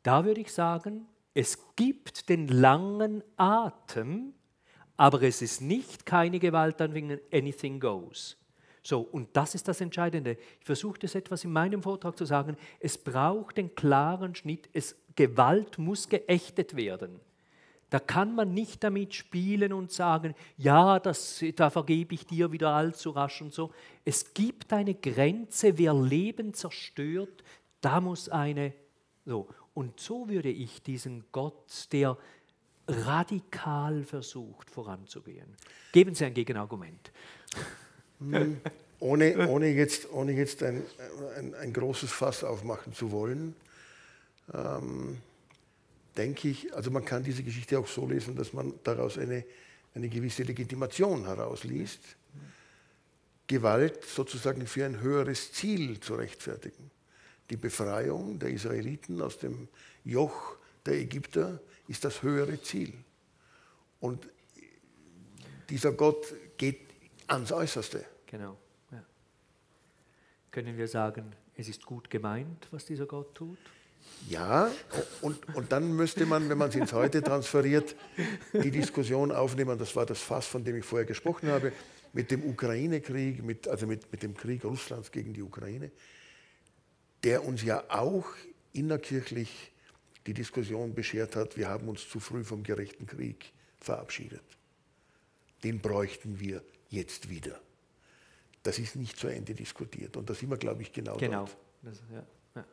Da würde ich sagen, es gibt den langen Atem, aber es ist nicht keine Gewalt Gewaltanwendung, anything goes. So, und das ist das Entscheidende. Ich versuche das etwas in meinem Vortrag zu sagen. Es braucht den klaren Schnitt. Es, Gewalt muss geächtet werden. Da kann man nicht damit spielen und sagen, ja, das, da vergebe ich dir wieder allzu rasch und so. Es gibt eine Grenze, wer Leben zerstört, da muss eine so. Und so würde ich diesen Gott, der radikal versucht voranzugehen. Geben Sie ein Gegenargument. Hm, ohne, ohne jetzt, ohne jetzt ein, ein, ein großes Fass aufmachen zu wollen, ähm, denke ich, also man kann diese Geschichte auch so lesen, dass man daraus eine, eine gewisse Legitimation herausliest, Gewalt sozusagen für ein höheres Ziel zu rechtfertigen. Die Befreiung der Israeliten aus dem Joch der Ägypter ist das höhere Ziel. Und dieser Gott geht ans Äußerste. Genau. Ja. Können wir sagen, es ist gut gemeint, was dieser Gott tut? Ja, und, und dann müsste man, wenn man es ins Heute transferiert, die Diskussion aufnehmen, das war das Fass, von dem ich vorher gesprochen habe, mit dem Ukraine-Krieg, mit, also mit, mit dem Krieg Russlands gegen die Ukraine der uns ja auch innerkirchlich die Diskussion beschert hat, wir haben uns zu früh vom gerechten Krieg verabschiedet. Den bräuchten wir jetzt wieder. Das ist nicht zu Ende diskutiert. Und da sind wir, glaube ich, genau Genau. Das, ja, ja.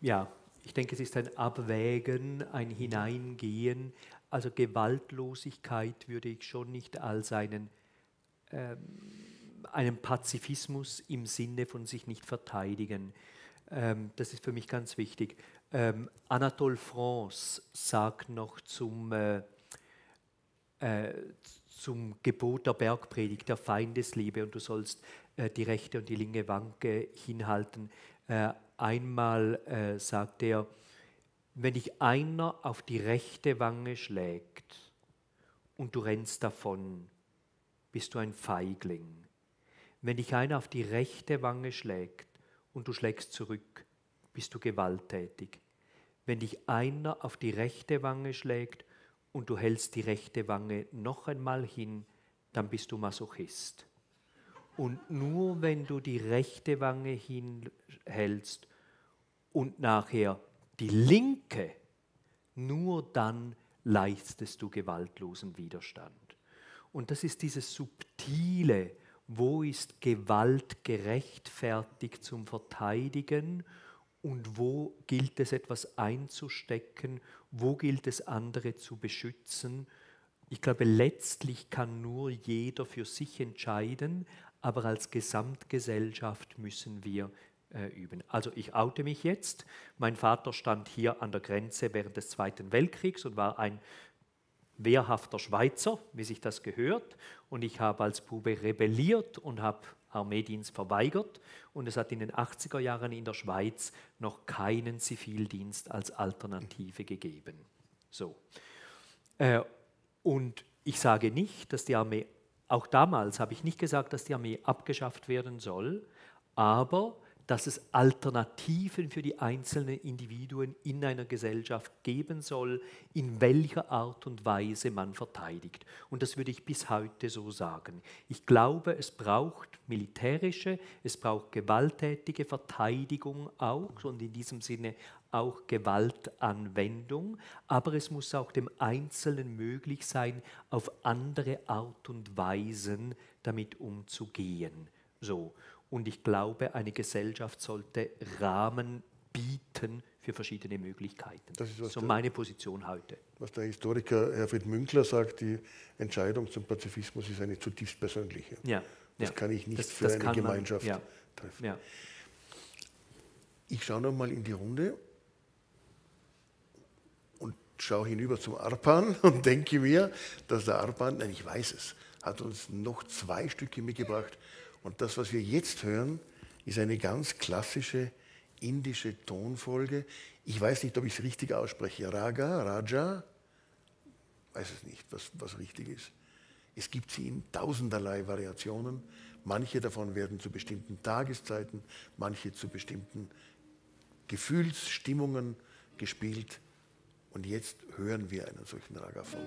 ja, ich denke, es ist ein Abwägen, ein Hineingehen. Also Gewaltlosigkeit würde ich schon nicht als einen ähm, einem Pazifismus im Sinne von sich nicht verteidigen. Ähm, das ist für mich ganz wichtig. Ähm, Anatole France sagt noch zum, äh, äh, zum Gebot der Bergpredigt, der Feindesliebe, und du sollst äh, die rechte und die linke Wanke hinhalten. Äh, einmal äh, sagt er, wenn dich einer auf die rechte Wange schlägt und du rennst davon, bist du ein Feigling. Wenn dich einer auf die rechte Wange schlägt und du schlägst zurück, bist du gewalttätig. Wenn dich einer auf die rechte Wange schlägt und du hältst die rechte Wange noch einmal hin, dann bist du Masochist. Und nur wenn du die rechte Wange hinhältst und nachher die linke, nur dann leistest du gewaltlosen Widerstand. Und das ist dieses subtile, wo ist Gewalt gerechtfertigt zum Verteidigen und wo gilt es etwas einzustecken, wo gilt es andere zu beschützen. Ich glaube, letztlich kann nur jeder für sich entscheiden, aber als Gesamtgesellschaft müssen wir äh, üben. Also ich oute mich jetzt. Mein Vater stand hier an der Grenze während des Zweiten Weltkriegs und war ein wehrhafter Schweizer, wie sich das gehört. Und ich habe als Bube rebelliert und habe Armeedienst verweigert. Und es hat in den 80er Jahren in der Schweiz noch keinen Zivildienst als Alternative gegeben. So. Äh, und ich sage nicht, dass die Armee, auch damals habe ich nicht gesagt, dass die Armee abgeschafft werden soll, aber dass es Alternativen für die einzelnen Individuen in einer Gesellschaft geben soll, in welcher Art und Weise man verteidigt. Und das würde ich bis heute so sagen. Ich glaube, es braucht militärische, es braucht gewalttätige Verteidigung auch und in diesem Sinne auch Gewaltanwendung, aber es muss auch dem Einzelnen möglich sein, auf andere Art und Weisen damit umzugehen. So. Und ich glaube, eine Gesellschaft sollte Rahmen bieten für verschiedene Möglichkeiten. Das ist so der, meine Position heute. Was der Historiker Herfried Münkler sagt, die Entscheidung zum Pazifismus ist eine zutiefst persönliche. Ja, das ja. kann ich nicht das, für das eine Gemeinschaft man, ja, treffen. Ja. Ich schaue nochmal in die Runde und schaue hinüber zum Arpan und denke mir, dass der Arpan, nein, ich weiß es, hat uns noch zwei Stücke mitgebracht, und das, was wir jetzt hören, ist eine ganz klassische indische Tonfolge. Ich weiß nicht, ob ich es richtig ausspreche. Raga, Raja, weiß es nicht, was, was richtig ist. Es gibt sie in tausenderlei Variationen. Manche davon werden zu bestimmten Tageszeiten, manche zu bestimmten Gefühlsstimmungen gespielt. Und jetzt hören wir einen solchen Raga von.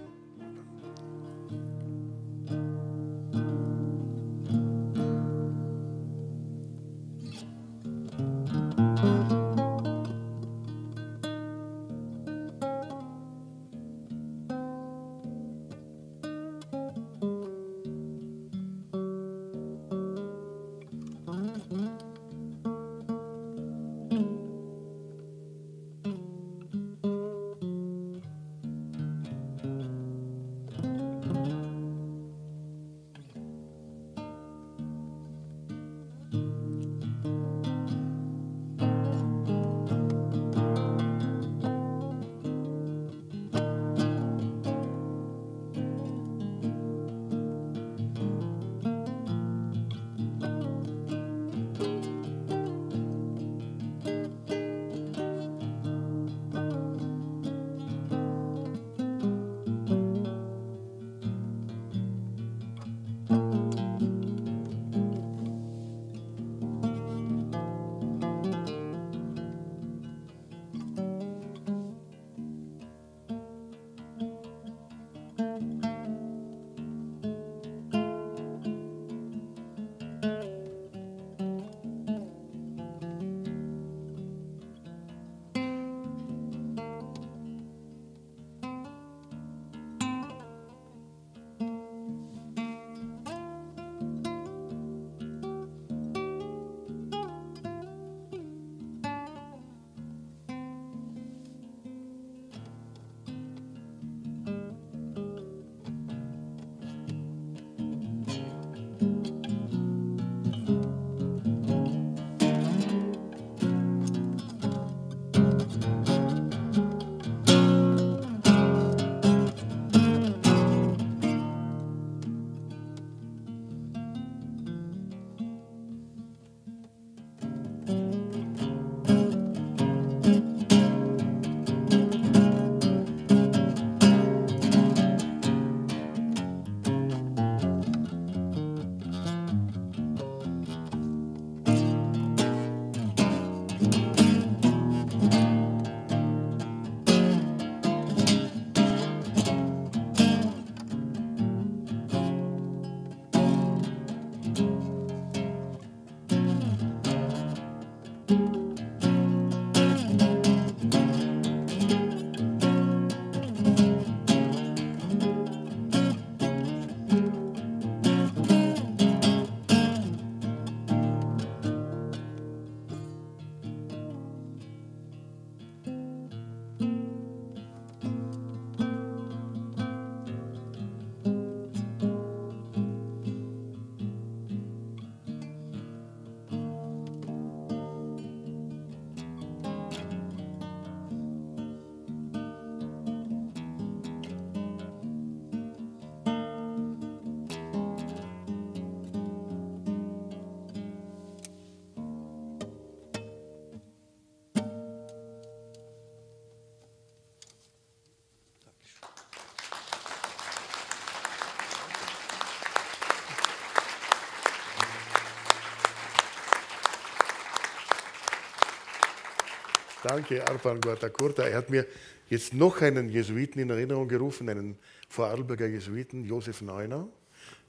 Danke, Arpan Guatakurta. Er hat mir jetzt noch einen Jesuiten in Erinnerung gerufen, einen Vorarlberger Jesuiten, Josef Neuner,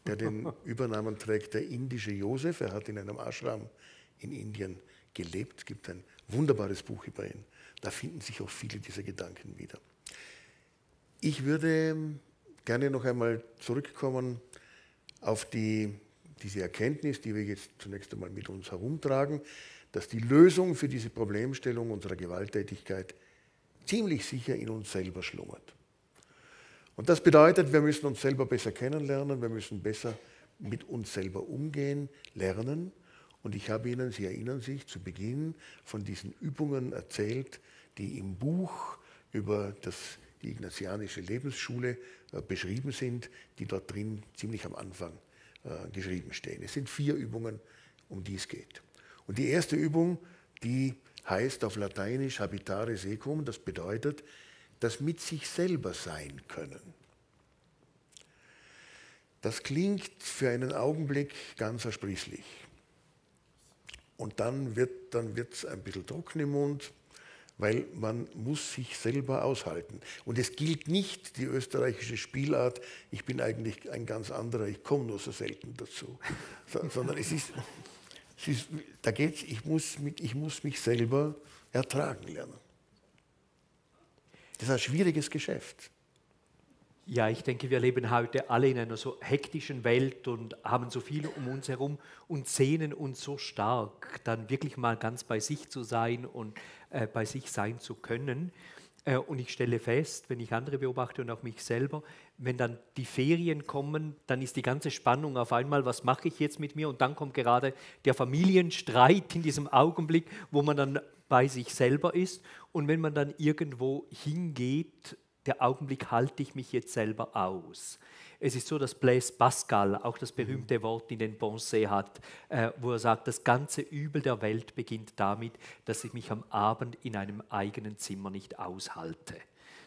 der den Übernamen trägt, der indische Josef. Er hat in einem Ashram in Indien gelebt. Es gibt ein wunderbares Buch über ihn. Da finden sich auch viele dieser Gedanken wieder. Ich würde gerne noch einmal zurückkommen auf die, diese Erkenntnis, die wir jetzt zunächst einmal mit uns herumtragen dass die Lösung für diese Problemstellung unserer Gewalttätigkeit ziemlich sicher in uns selber schlummert. Und das bedeutet, wir müssen uns selber besser kennenlernen, wir müssen besser mit uns selber umgehen, lernen. Und ich habe Ihnen, Sie erinnern sich, zu Beginn von diesen Übungen erzählt, die im Buch über das, die Ignatianische Lebensschule äh, beschrieben sind, die dort drin ziemlich am Anfang äh, geschrieben stehen. Es sind vier Übungen, um die es geht. Und die erste Übung, die heißt auf Lateinisch habitare secum, das bedeutet, das mit sich selber sein können. Das klingt für einen Augenblick ganz ersprießlich. Und dann wird dann ein bisschen trocken im Mund, weil man muss sich selber aushalten. Und es gilt nicht die österreichische Spielart, ich bin eigentlich ein ganz anderer, ich komme nur so selten dazu, sondern es ist, ist, da geht's, ich muss, mit, ich muss mich selber ertragen lernen. Das ist ein schwieriges Geschäft. Ja, ich denke, wir leben heute alle in einer so hektischen Welt und haben so viel um uns herum und sehnen uns so stark, dann wirklich mal ganz bei sich zu sein und äh, bei sich sein zu können. Äh, und ich stelle fest, wenn ich andere beobachte und auch mich selber, wenn dann die Ferien kommen, dann ist die ganze Spannung auf einmal, was mache ich jetzt mit mir? Und dann kommt gerade der Familienstreit in diesem Augenblick, wo man dann bei sich selber ist. Und wenn man dann irgendwo hingeht, der Augenblick halte ich mich jetzt selber aus. Es ist so, dass Blaise Pascal auch das berühmte mhm. Wort in den Pensées hat, äh, wo er sagt, das ganze Übel der Welt beginnt damit, dass ich mich am Abend in einem eigenen Zimmer nicht aushalte.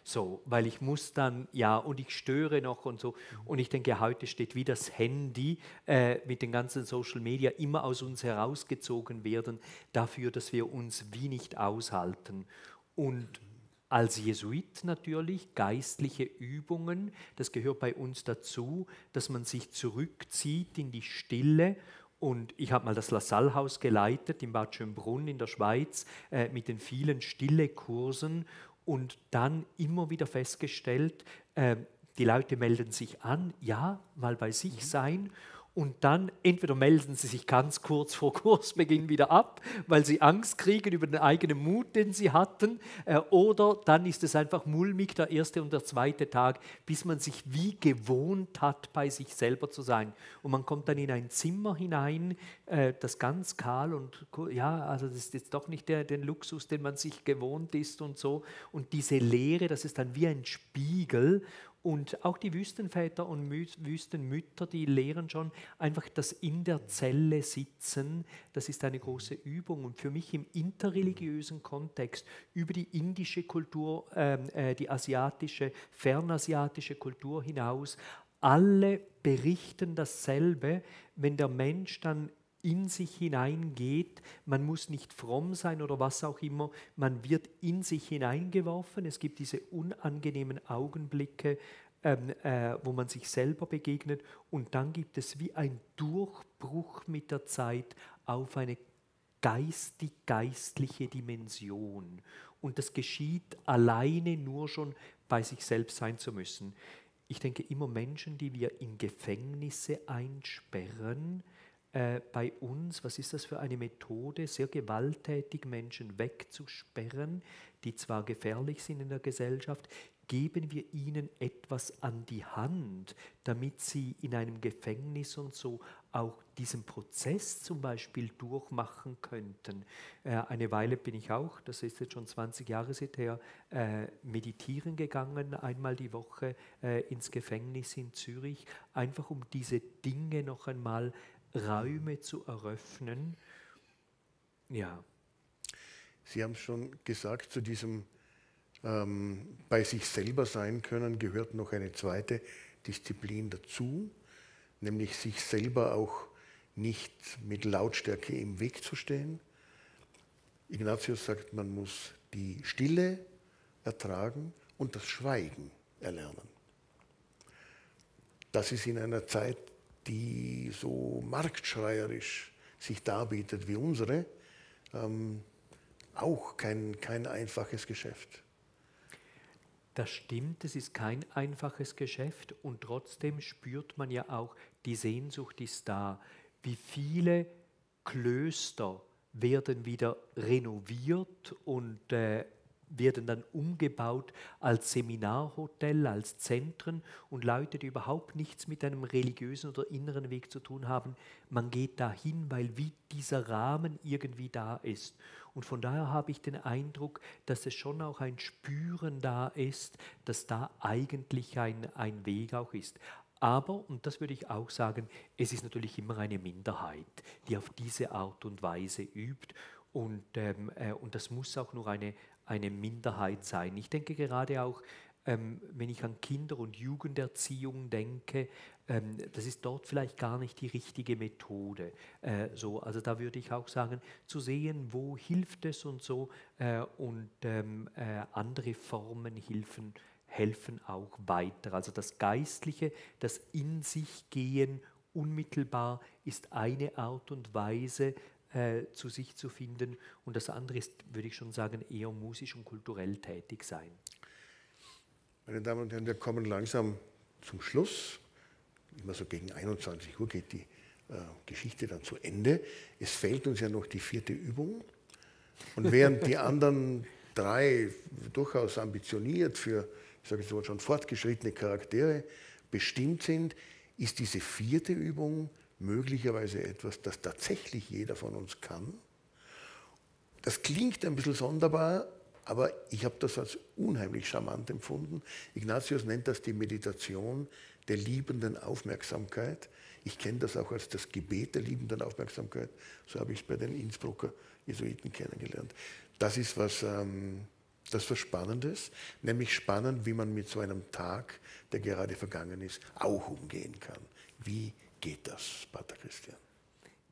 So, weil ich muss dann, ja, und ich störe noch und so. Mhm. Und ich denke, heute steht wie das Handy äh, mit den ganzen Social Media immer aus uns herausgezogen werden, dafür, dass wir uns wie nicht aushalten. Und als Jesuit natürlich geistliche Übungen, das gehört bei uns dazu, dass man sich zurückzieht in die Stille. Und ich habe mal das LaSalle-Haus geleitet in Bad Schönbrunn in der Schweiz äh, mit den vielen Stillekursen und dann immer wieder festgestellt, äh, die Leute melden sich an, ja, mal bei sich mhm. sein und dann entweder melden sie sich ganz kurz vor Kursbeginn wieder ab, weil sie Angst kriegen über den eigenen Mut, den sie hatten, äh, oder dann ist es einfach mulmig der erste und der zweite Tag, bis man sich wie gewohnt hat, bei sich selber zu sein. Und man kommt dann in ein Zimmer hinein, äh, das ganz kahl und ja, also das ist jetzt doch nicht der, den Luxus, den man sich gewohnt ist und so. Und diese Leere, das ist dann wie ein Spiegel und auch die Wüstenväter und Wüstenmütter, die lehren schon einfach das in der Zelle sitzen. Das ist eine große Übung. Und für mich im interreligiösen Kontext über die indische Kultur, ähm, äh, die asiatische, fernasiatische Kultur hinaus, alle berichten dasselbe, wenn der Mensch dann in sich hineingeht. Man muss nicht fromm sein oder was auch immer. Man wird in sich hineingeworfen. Es gibt diese unangenehmen Augenblicke, ähm, äh, wo man sich selber begegnet. Und dann gibt es wie ein Durchbruch mit der Zeit auf eine geistig-geistliche Dimension. Und das geschieht alleine nur schon bei sich selbst sein zu müssen. Ich denke immer Menschen, die wir in Gefängnisse einsperren, äh, bei uns, was ist das für eine Methode, sehr gewalttätig Menschen wegzusperren, die zwar gefährlich sind in der Gesellschaft, geben wir ihnen etwas an die Hand, damit sie in einem Gefängnis und so auch diesen Prozess zum Beispiel durchmachen könnten. Äh, eine Weile bin ich auch, das ist jetzt schon 20 Jahre her, äh, meditieren gegangen, einmal die Woche ins Gefängnis in Zürich, einfach um diese Dinge noch einmal Räume zu eröffnen. Ja. Sie haben schon gesagt, zu diesem ähm, bei sich selber sein können gehört noch eine zweite Disziplin dazu, nämlich sich selber auch nicht mit Lautstärke im Weg zu stehen. Ignatius sagt, man muss die Stille ertragen und das Schweigen erlernen. Das ist in einer Zeit die so marktschreierisch sich darbietet wie unsere, ähm, auch kein, kein einfaches Geschäft. Das stimmt, es ist kein einfaches Geschäft und trotzdem spürt man ja auch, die Sehnsucht ist da. Wie viele Klöster werden wieder renoviert und äh, werden dann umgebaut als Seminarhotel, als Zentren und Leute, die überhaupt nichts mit einem religiösen oder inneren Weg zu tun haben, man geht dahin, weil wie dieser Rahmen irgendwie da ist. Und von daher habe ich den Eindruck, dass es schon auch ein Spüren da ist, dass da eigentlich ein, ein Weg auch ist. Aber, und das würde ich auch sagen, es ist natürlich immer eine Minderheit, die auf diese Art und Weise übt. Und, ähm, äh, und das muss auch nur eine, eine Minderheit sein. Ich denke gerade auch, ähm, wenn ich an Kinder- und Jugenderziehung denke, ähm, das ist dort vielleicht gar nicht die richtige Methode. Äh, so, also da würde ich auch sagen, zu sehen, wo hilft es und so äh, und ähm, äh, andere Formen Hilfen helfen auch weiter. Also das Geistliche, das in sich gehen unmittelbar ist eine Art und Weise, äh, zu sich zu finden. Und das andere ist, würde ich schon sagen, eher musisch und kulturell tätig sein. Meine Damen und Herren, wir kommen langsam zum Schluss. Immer so gegen 21 Uhr geht die äh, Geschichte dann zu Ende. Es fehlt uns ja noch die vierte Übung. Und während die anderen drei durchaus ambitioniert für, ich sage jetzt mal schon, fortgeschrittene Charaktere bestimmt sind, ist diese vierte Übung möglicherweise etwas, das tatsächlich jeder von uns kann. Das klingt ein bisschen sonderbar, aber ich habe das als unheimlich charmant empfunden. Ignatius nennt das die Meditation der liebenden Aufmerksamkeit. Ich kenne das auch als das Gebet der liebenden Aufmerksamkeit. So habe ich es bei den Innsbrucker Jesuiten kennengelernt. Das ist was, ähm, das was Spannendes, nämlich spannend, wie man mit so einem Tag, der gerade vergangen ist, auch umgehen kann. Wie geht das, Pater Christian?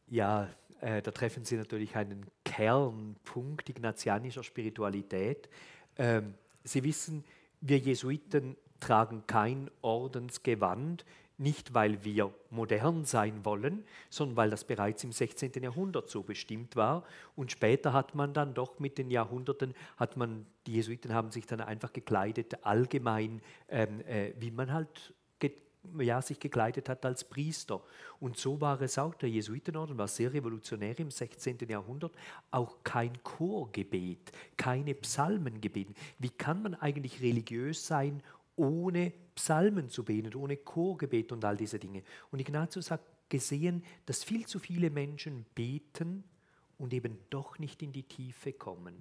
Ja, äh, da treffen Sie natürlich einen Kernpunkt ignatianischer Spiritualität. Ähm, Sie wissen, wir Jesuiten tragen kein Ordensgewand, nicht weil wir modern sein wollen, sondern weil das bereits im 16. Jahrhundert so bestimmt war. Und später hat man dann doch mit den Jahrhunderten, hat man, die Jesuiten haben sich dann einfach gekleidet, allgemein, ähm, äh, wie man halt ja, sich gekleidet hat als Priester. Und so war es auch. Der Jesuitenorden war sehr revolutionär im 16. Jahrhundert. Auch kein Chorgebet, keine Psalmengebeten. Wie kann man eigentlich religiös sein, ohne Psalmen zu beten, ohne Chorgebet und all diese Dinge? Und Ignatius hat gesehen, dass viel zu viele Menschen beten und eben doch nicht in die Tiefe kommen.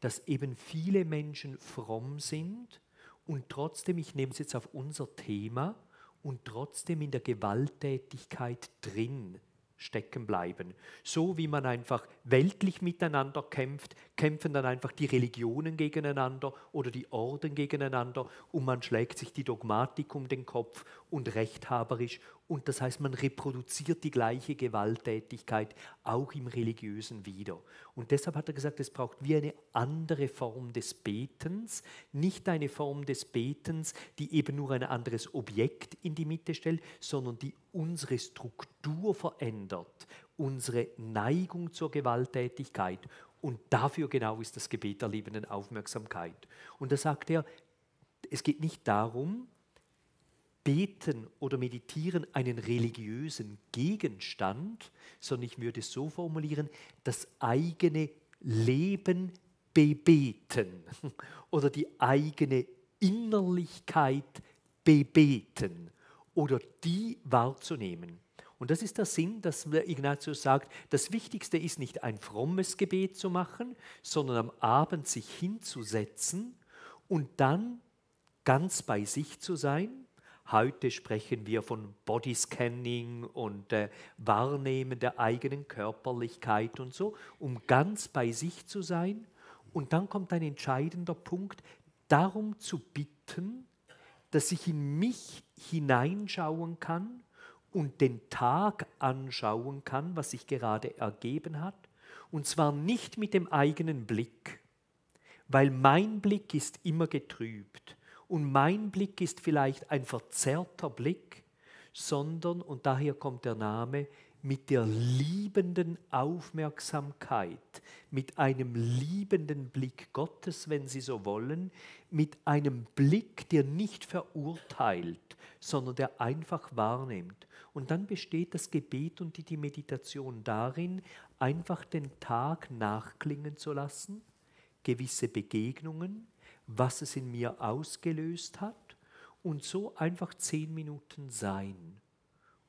Dass eben viele Menschen fromm sind und trotzdem, ich nehme es jetzt auf unser Thema, und trotzdem in der Gewalttätigkeit drin stecken bleiben. So wie man einfach weltlich miteinander kämpft, kämpfen dann einfach die Religionen gegeneinander oder die Orden gegeneinander und man schlägt sich die Dogmatik um den Kopf und rechthaberisch und das heißt, man reproduziert die gleiche Gewalttätigkeit auch im Religiösen wieder. Und deshalb hat er gesagt, es braucht wie eine andere Form des Betens, nicht eine Form des Betens, die eben nur ein anderes Objekt in die Mitte stellt, sondern die unsere Struktur verändert, unsere Neigung zur Gewalttätigkeit. Und dafür genau ist das Gebet der liebenden Aufmerksamkeit. Und da sagt er, es geht nicht darum, Beten oder Meditieren einen religiösen Gegenstand, sondern ich würde es so formulieren, das eigene Leben bebeten oder die eigene Innerlichkeit bebeten oder die wahrzunehmen. Und das ist der Sinn, dass Ignatius sagt, das Wichtigste ist nicht ein frommes Gebet zu machen, sondern am Abend sich hinzusetzen und dann ganz bei sich zu sein Heute sprechen wir von Bodyscanning und äh, Wahrnehmen der eigenen Körperlichkeit und so, um ganz bei sich zu sein. Und dann kommt ein entscheidender Punkt, darum zu bitten, dass ich in mich hineinschauen kann und den Tag anschauen kann, was sich gerade ergeben hat. Und zwar nicht mit dem eigenen Blick, weil mein Blick ist immer getrübt und mein Blick ist vielleicht ein verzerrter Blick, sondern, und daher kommt der Name, mit der liebenden Aufmerksamkeit, mit einem liebenden Blick Gottes, wenn Sie so wollen, mit einem Blick, der nicht verurteilt, sondern der einfach wahrnimmt. Und dann besteht das Gebet und die Meditation darin, einfach den Tag nachklingen zu lassen, gewisse Begegnungen, was es in mir ausgelöst hat und so einfach zehn Minuten sein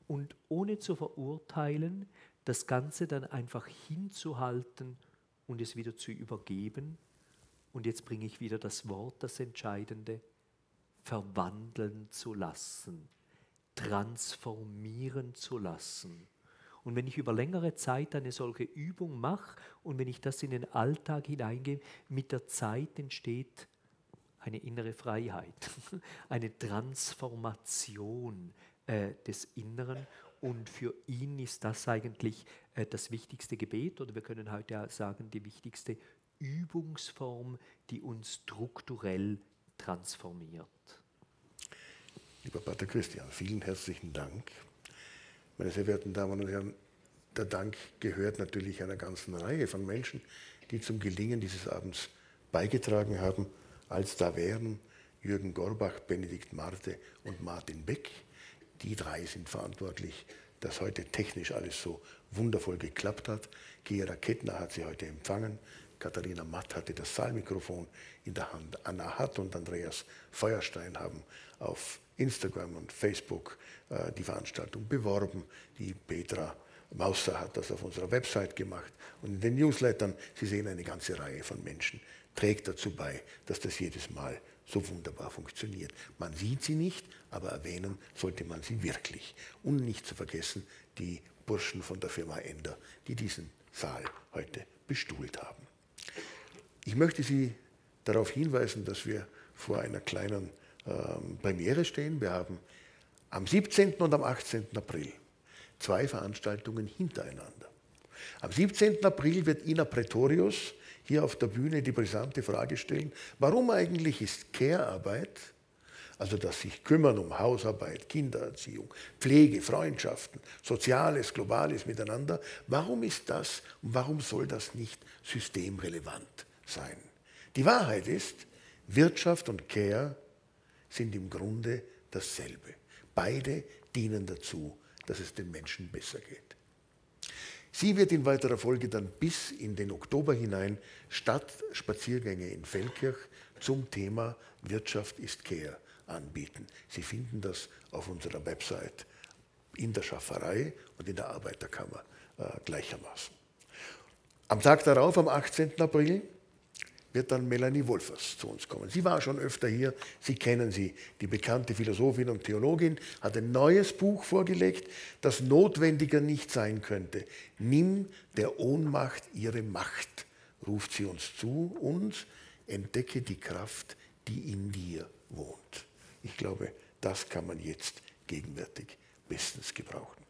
und ohne zu verurteilen, das Ganze dann einfach hinzuhalten und es wieder zu übergeben. Und jetzt bringe ich wieder das Wort, das Entscheidende, verwandeln zu lassen, transformieren zu lassen. Und wenn ich über längere Zeit eine solche Übung mache und wenn ich das in den Alltag hineingehe, mit der Zeit entsteht eine innere Freiheit, eine Transformation äh, des Inneren. Und für ihn ist das eigentlich äh, das wichtigste Gebet oder wir können heute sagen, die wichtigste Übungsform, die uns strukturell transformiert. Lieber Pater Christian, vielen herzlichen Dank. Meine sehr verehrten Damen und Herren, der Dank gehört natürlich einer ganzen Reihe von Menschen, die zum Gelingen dieses Abends beigetragen haben als da wären Jürgen Gorbach, Benedikt Marte und Martin Beck. Die drei sind verantwortlich, dass heute technisch alles so wundervoll geklappt hat. Gera Kettner hat sie heute empfangen. Katharina Matt hatte das Saalmikrofon in der Hand. Anna Hart und Andreas Feuerstein haben auf Instagram und Facebook äh, die Veranstaltung beworben. Die Petra Mauser hat das auf unserer Website gemacht und in den Newslettern. Sie sehen eine ganze Reihe von Menschen, trägt dazu bei, dass das jedes Mal so wunderbar funktioniert. Man sieht sie nicht, aber erwähnen sollte man sie wirklich. Und nicht zu vergessen die Burschen von der Firma Ender, die diesen Saal heute bestuhlt haben. Ich möchte Sie darauf hinweisen, dass wir vor einer kleinen ähm, Premiere stehen. Wir haben am 17. und am 18. April zwei Veranstaltungen hintereinander. Am 17. April wird Ina Pretorius hier auf der Bühne die brisante Frage stellen, warum eigentlich ist Care-Arbeit, also das sich kümmern um Hausarbeit, Kindererziehung, Pflege, Freundschaften, soziales, globales Miteinander, warum ist das und warum soll das nicht systemrelevant sein? Die Wahrheit ist, Wirtschaft und Care sind im Grunde dasselbe. Beide dienen dazu, dass es den Menschen besser geht. Sie wird in weiterer Folge dann bis in den Oktober hinein Stadtspaziergänge in Fellkirch zum Thema Wirtschaft ist Care anbieten. Sie finden das auf unserer Website in der Schafferei und in der Arbeiterkammer äh, gleichermaßen. Am Tag darauf, am 18. April, wird dann Melanie Wolfers zu uns kommen. Sie war schon öfter hier, Sie kennen sie, die bekannte Philosophin und Theologin, hat ein neues Buch vorgelegt, das notwendiger nicht sein könnte. Nimm der Ohnmacht ihre Macht, ruft sie uns zu und entdecke die Kraft, die in dir wohnt. Ich glaube, das kann man jetzt gegenwärtig bestens gebrauchen.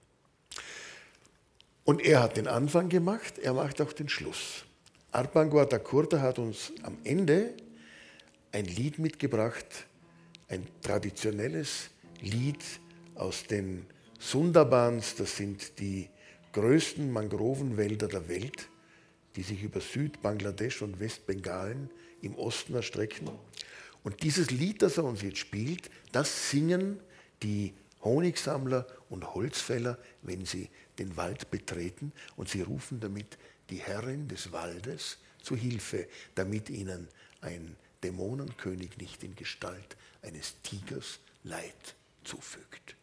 Und er hat den Anfang gemacht, er macht auch den Schluss. Arpanguata Kurta hat uns am Ende ein Lied mitgebracht, ein traditionelles Lied aus den Sundarbans, das sind die größten Mangrovenwälder der Welt, die sich über Südbangladesch und Westbengalen im Osten erstrecken. Und dieses Lied, das er uns jetzt spielt, das singen die Honigsammler und Holzfäller, wenn sie den Wald betreten und sie rufen damit die Herrin des Waldes zu Hilfe, damit ihnen ein Dämonenkönig nicht in Gestalt eines Tigers Leid zufügt.